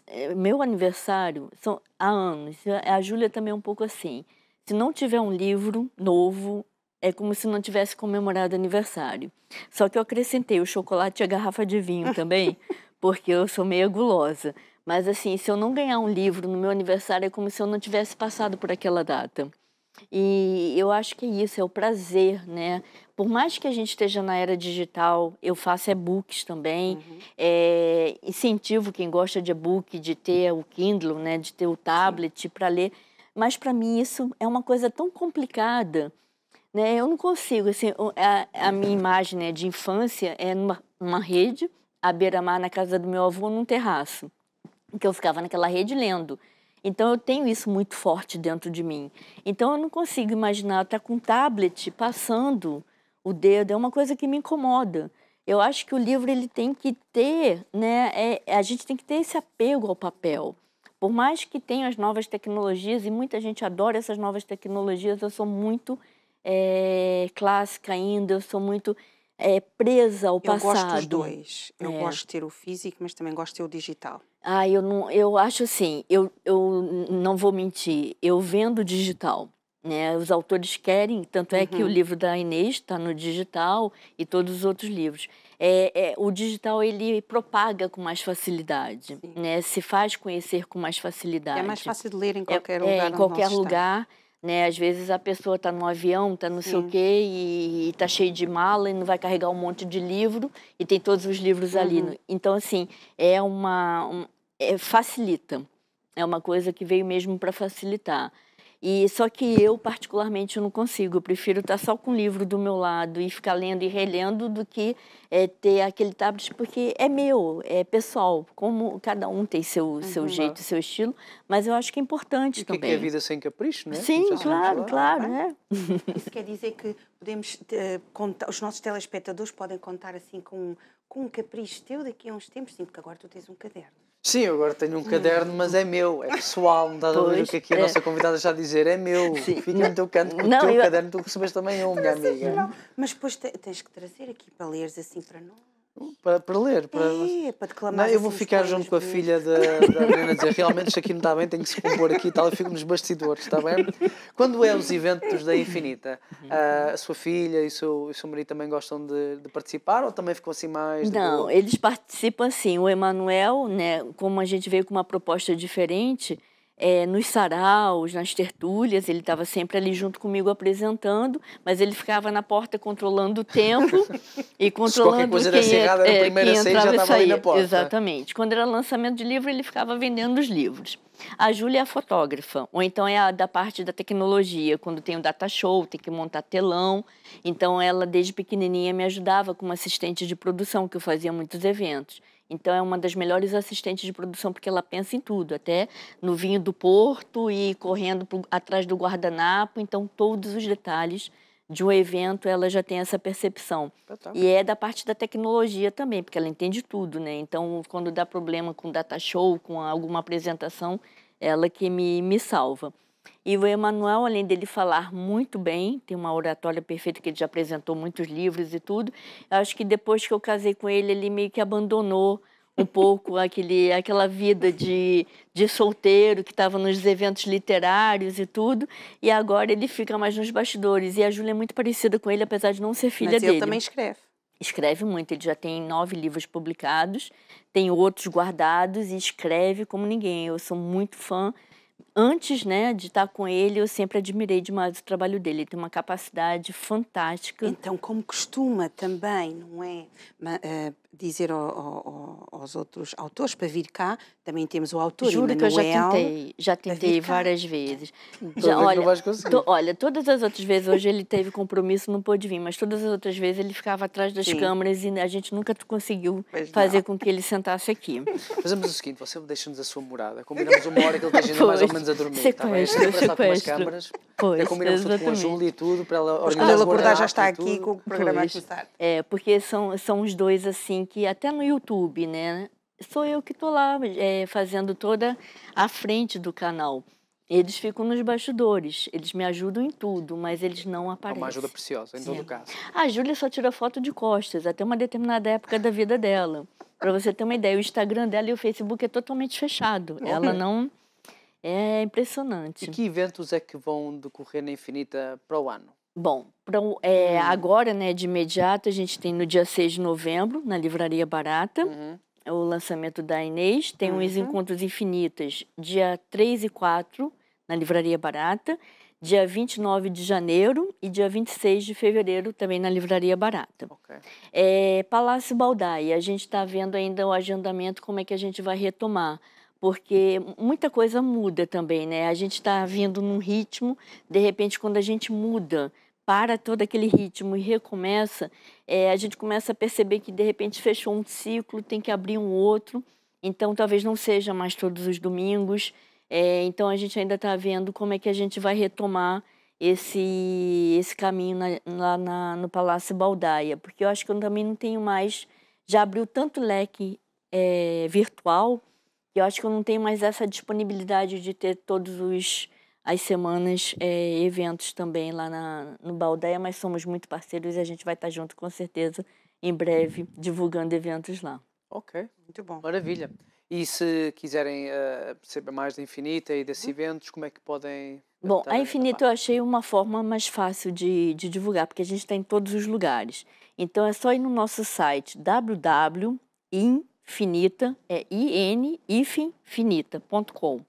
eh, meu aniversário são há anos, a Júlia também é um pouco assim. Se não tiver um livro novo, é como se não tivesse comemorado aniversário. Só que eu acrescentei o chocolate e a garrafa de vinho também, porque eu sou meio gulosa. Mas assim, se eu não ganhar um livro no meu aniversário, é como se eu não tivesse passado por aquela data. E eu acho que é isso, é o prazer, né? Por mais que a gente esteja na era digital, eu faço e-books também, uhum. é, incentivo quem gosta de e-book, de ter o Kindle, né? De ter o tablet para ler. Mas para mim isso é uma coisa tão complicada, né? Eu não consigo, assim, a, a minha imagem né, de infância é numa rede, à beira-mar, na casa do meu avô, num terraço que eu ficava naquela rede lendo. Então eu tenho isso muito forte dentro de mim. Então eu não consigo imaginar estar tá com um tablet passando o dedo, é uma coisa que me incomoda. Eu acho que o livro ele tem que ter, né, é, a gente tem que ter esse apego ao papel. Por mais que tenha as novas tecnologias, e muita gente adora essas novas tecnologias, eu sou muito é, clássica ainda, eu sou muito é presa ao passado. Eu gosto dos dois. Eu é. gosto de ter o físico, mas também gosto de ter o digital. Ah, eu não, eu acho assim, eu, eu não vou mentir, eu vendo digital. Né? Os autores querem, tanto é uhum. que o uhum. livro da Inês está no digital e todos os outros livros. É, é, o digital ele propaga com mais facilidade, Sim. né? se faz conhecer com mais facilidade. É mais fácil de ler em é, qualquer é, lugar. É, em qualquer lugar. Está né? Às vezes a pessoa está no avião, está não Sim. sei o quê e está cheio de mala e não vai carregar um monte de livro e tem todos os livros uhum. ali. Né? Então assim é uma um, é, facilita, é uma coisa que veio mesmo para facilitar. E só que eu particularmente não consigo. Eu prefiro estar só com o livro do meu lado e ficar lendo e relendo do que é, ter aquele tablet porque é meu, é pessoal. Como cada um tem seu uhum. seu jeito, seu estilo, mas eu acho que é importante e também. Que é, que é vida sem capricho, né? Sim, claro, claro, né? Isso quer dizer que podemos uh, os nossos telespectadores podem contar assim com com um capricho teu daqui a uns tempos, sim, porque agora tu tens um caderno. Sim, eu agora tenho um hum. caderno, mas é meu, é pessoal, não dá a ver o que aqui é a é. nossa convidada está a dizer, é meu, fica no teu canto, porque não, o teu é eu... caderno tu recebeste também um, minha amiga. Assim, não, mas depois te, tens que trazer aqui para leres assim para nós para, para ler. Para, é, para declamar. Não, eu vou assim ficar junto com a filha é? da, da a dizer realmente isto aqui não está bem, tenho que se compor aqui e tal. Eu fico nos bastidores, está bem? Quando é os eventos da Infinita, uhum. a, a sua filha e o seu, o seu marido também gostam de, de, participar ou também ficam assim mais. Não, eles participam assim O Emanuel, né, como a gente veio com uma proposta diferente, é, nos saraus, nas tertúlias, ele estava sempre ali junto comigo apresentando, mas ele ficava na porta controlando o tempo e controlando coisa quem, assim, era, é, era quem entrava e saía. Porta, Exatamente. Quando era lançamento de livro, ele ficava vendendo os livros. A Júlia é a fotógrafa, ou então é a da parte da tecnologia, quando tem o data show, tem que montar telão. Então ela desde pequenininha me ajudava como assistente de produção, que eu fazia muitos eventos. Então é uma das melhores assistentes de produção porque ela pensa em tudo, até no vinho do Porto e correndo pro, atrás do guardanapo. Então todos os detalhes de um evento ela já tem essa percepção. E é da parte da tecnologia também, porque ela entende tudo, né? Então quando dá problema com data show, com alguma apresentação, ela que me, me salva. E o Emmanuel, além dele falar muito bem, tem uma oratória perfeita que ele já apresentou muitos livros e tudo. Acho que depois que eu casei com ele, ele meio que abandonou um pouco aquele, aquela vida de, de solteiro que estava nos eventos literários e tudo. E agora ele fica mais nos bastidores. E a Júlia é muito parecida com ele, apesar de não ser filha Mas dele. Mas ele também escreve. Escreve muito, ele já tem nove livros publicados, tem outros guardados e escreve como ninguém. Eu sou muito fã antes né, de estar com ele, eu sempre admirei demais o trabalho dele. Ele tem uma capacidade fantástica. Então, como costuma também, não é? Eh, dizer ao, ao, aos outros autores para vir cá. Também temos o autor Juro Emmanuel, que eu já tentei, já tentei várias vezes. Já, olha, to, olha, todas as outras vezes, hoje ele teve compromisso, não pôde vir, mas todas as outras vezes ele ficava atrás das Sim. câmeras e a gente nunca conseguiu fazer com que ele sentasse aqui. Fazemos o seguinte, você deixa-nos a sua morada, combinamos uma hora que ele esteja mais ou menos a dormir, sequestro, tá bem? Sequestro. câmaras, pois, combinamos exatamente. tudo com a Júlia e tudo, para ela organizar Quando ela acordar já está aqui com o programa pois. a começar. É, porque são, são os dois assim, assim que até no YouTube, né? Sou eu que estou lá é, fazendo toda a frente do canal. Eles ficam nos bastidores, eles me ajudam em tudo, mas eles não aparecem. É uma ajuda preciosa, em Sim. todo caso. A Júlia só tira foto de costas, até uma determinada época da vida dela. Para você ter uma ideia, o Instagram dela e o Facebook é totalmente fechado. Ela não. É impressionante. E que eventos é que vão decorrer na Infinita para o ano? Bom, então, é, uhum. agora, né, de imediato, a gente tem no dia 6 de novembro, na Livraria Barata, uhum. o lançamento da Inês. Tem uhum. os Encontros Infinitas, dia 3 e 4, na Livraria Barata. Dia 29 de janeiro e dia 26 de fevereiro, também na Livraria Barata. Okay. É, Palácio Baldai, a gente está vendo ainda o agendamento, como é que a gente vai retomar porque muita coisa muda também, né? A gente está vindo num ritmo, de repente, quando a gente muda para todo aquele ritmo e recomeça, é, a gente começa a perceber que de repente fechou um ciclo, tem que abrir um outro. Então talvez não seja mais todos os domingos. É, então a gente ainda está vendo como é que a gente vai retomar esse esse caminho na, lá na, no Palácio Baldaia, porque eu acho que eu também não tenho mais já abriu tanto leque é, virtual que eu acho que eu não tenho mais essa disponibilidade de ter todos os as semanas é, eventos também lá na, no Baldeia, mas somos muito parceiros e a gente vai estar junto com certeza em breve divulgando eventos lá. Ok, muito bom. Maravilha. E se quiserem uh, saber mais da Infinita e desses hum? eventos, como é que podem. Bom, a Infinita eu achei uma forma mais fácil de, de divulgar, porque a gente está em todos os lugares. Então é só ir no nosso site www.infinita, é infinita.com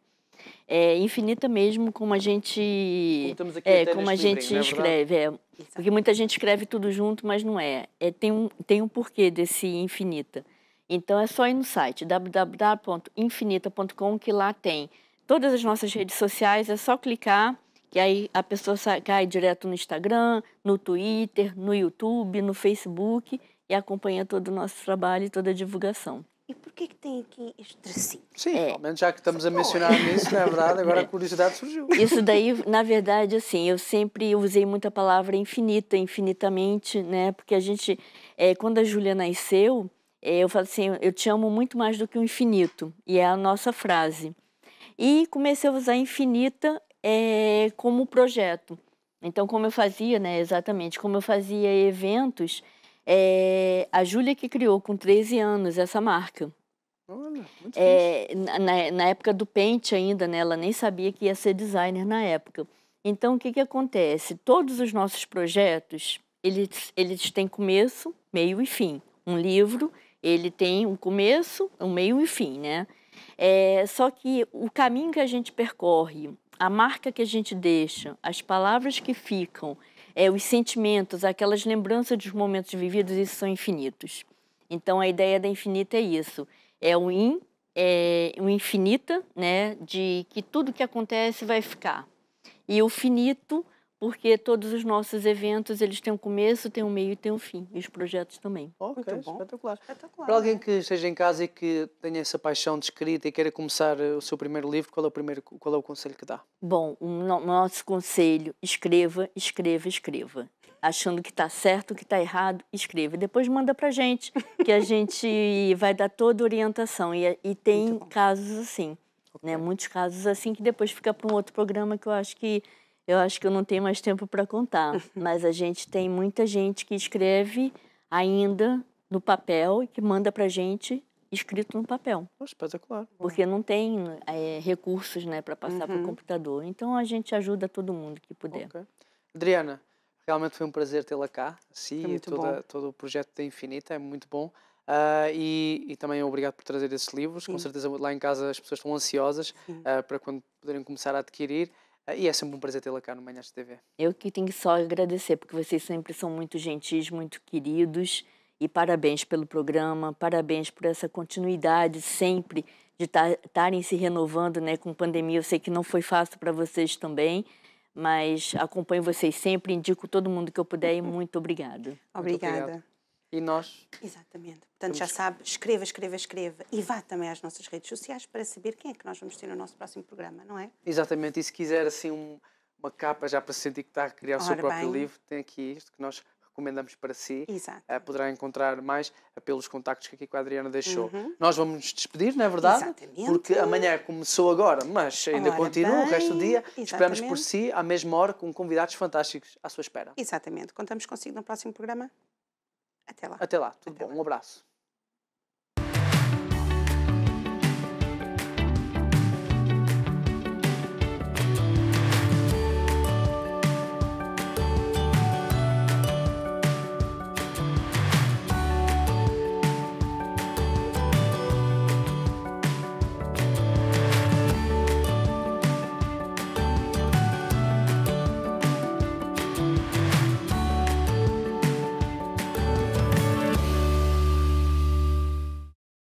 é, infinita mesmo como a gente como, é, como a gente né, escreve é, porque muita gente escreve tudo junto mas não é, é tem um tem um porquê desse infinita então é só ir no site www.infinita.com que lá tem todas as nossas redes sociais é só clicar que aí a pessoa cai direto no Instagram no Twitter no YouTube no Facebook e acompanha todo o nosso trabalho e toda a divulgação e porquê que tem aqui este tracinho? Sim, é. ao menos já que estamos a mencionar isso, não é verdade? Agora é. a curiosidade surgiu. Isso daí, na verdade, assim, eu sempre usei muita palavra infinita, infinitamente, né? Porque a gente, é, quando a Júlia nasceu, é, eu falo assim, eu te amo muito mais do que o infinito. E é a nossa frase. E comecei a usar infinita é, como projeto. Então, como eu fazia, né, exatamente, como eu fazia eventos é a Júlia que criou com 13 anos essa marca. Olha, muito é, na, na, época do pente ainda, né? Ela nem sabia que ia ser designer na época. Então, o que, que acontece? Todos os nossos projetos, eles, eles têm começo, meio e fim. Um livro, ele tem um começo, um meio e fim, né? É, só que o caminho que a gente percorre, a marca que a gente deixa, as palavras que ficam, é, os sentimentos, aquelas lembranças dos momentos vividos, isso são infinitos. Então a ideia da infinita é isso, é o in, é o infinita, né, de que tudo que acontece vai ficar. E o finito porque todos os nossos eventos eles têm um começo, têm um meio e têm um fim, e os projetos também. Ok, Muito bom. espetacular. espetacular Para alguém é. que esteja em casa e que tenha essa paixão de escrita e queira começar eh, o seu primeiro livro, qual é o primeiro qual é o conselho que dá? Bom, o nosso conselho, escreva, escreva, escreva. Achando que está certo, que está errado, escreva. Depois manda para a gente, que a gente vai dar toda a orientação. E, e tem casos assim, né? okay. né? Muitos casos assim que depois fica para um outro programa que eu acho que eu acho que eu não tenho mais tempo para contar, mas a gente tem muita gente que escreve ainda no papel e que manda para gente escrito no papel. é espetacular. Porque não tem é, recursos né, para passar uhum. para o computador. Então a gente ajuda todo mundo que puder. Okay. Adriana, realmente foi um prazer tê-la cá. Sim, é toda, todo o projeto da Infinita é muito bom. Uh, e, e, também obrigado por trazer esses livros. Sim. Com certeza lá em casa as pessoas estão ansiosas uh, para quando poderem começar a adquirir. Ah, e é sempre um prazer tê-la cá no Manhãs TV. Eu que tenho só agradecer, porque vocês sempre são muito gentis, muito queridos. E parabéns pelo programa, parabéns por essa continuidade sempre de estarem tá, se renovando né, com pandemia. Eu sei que não foi fácil para vocês também, mas acompanho vocês sempre, indico todo mundo que eu puder e muito obrigado. Obrigada. Muito e nós. Exatamente. Portanto, vamos... já sabe, escreva, escreva, escreva. E vá também às nossas redes sociais para saber quem é que nós vamos ter no nosso próximo programa, não é? Exatamente. E se quiser, assim, um, uma capa já para sentir que está a criar Ora, o seu próprio bem. livro, tem aqui isto que nós recomendamos para si. Exato. Uh, poderá encontrar mais pelos contactos que aqui com a Adriana deixou. Uhum. Nós vamos nos despedir, não é verdade? Exatamente. Porque amanhã começou agora, mas ainda Ora, continua bem. o resto do dia. Exatamente. Esperamos por si, à mesma hora, com convidados fantásticos à sua espera. Exatamente. Contamos consigo no próximo programa. Até lá. Até lá, tudo Até bom. Lá. Um abraço.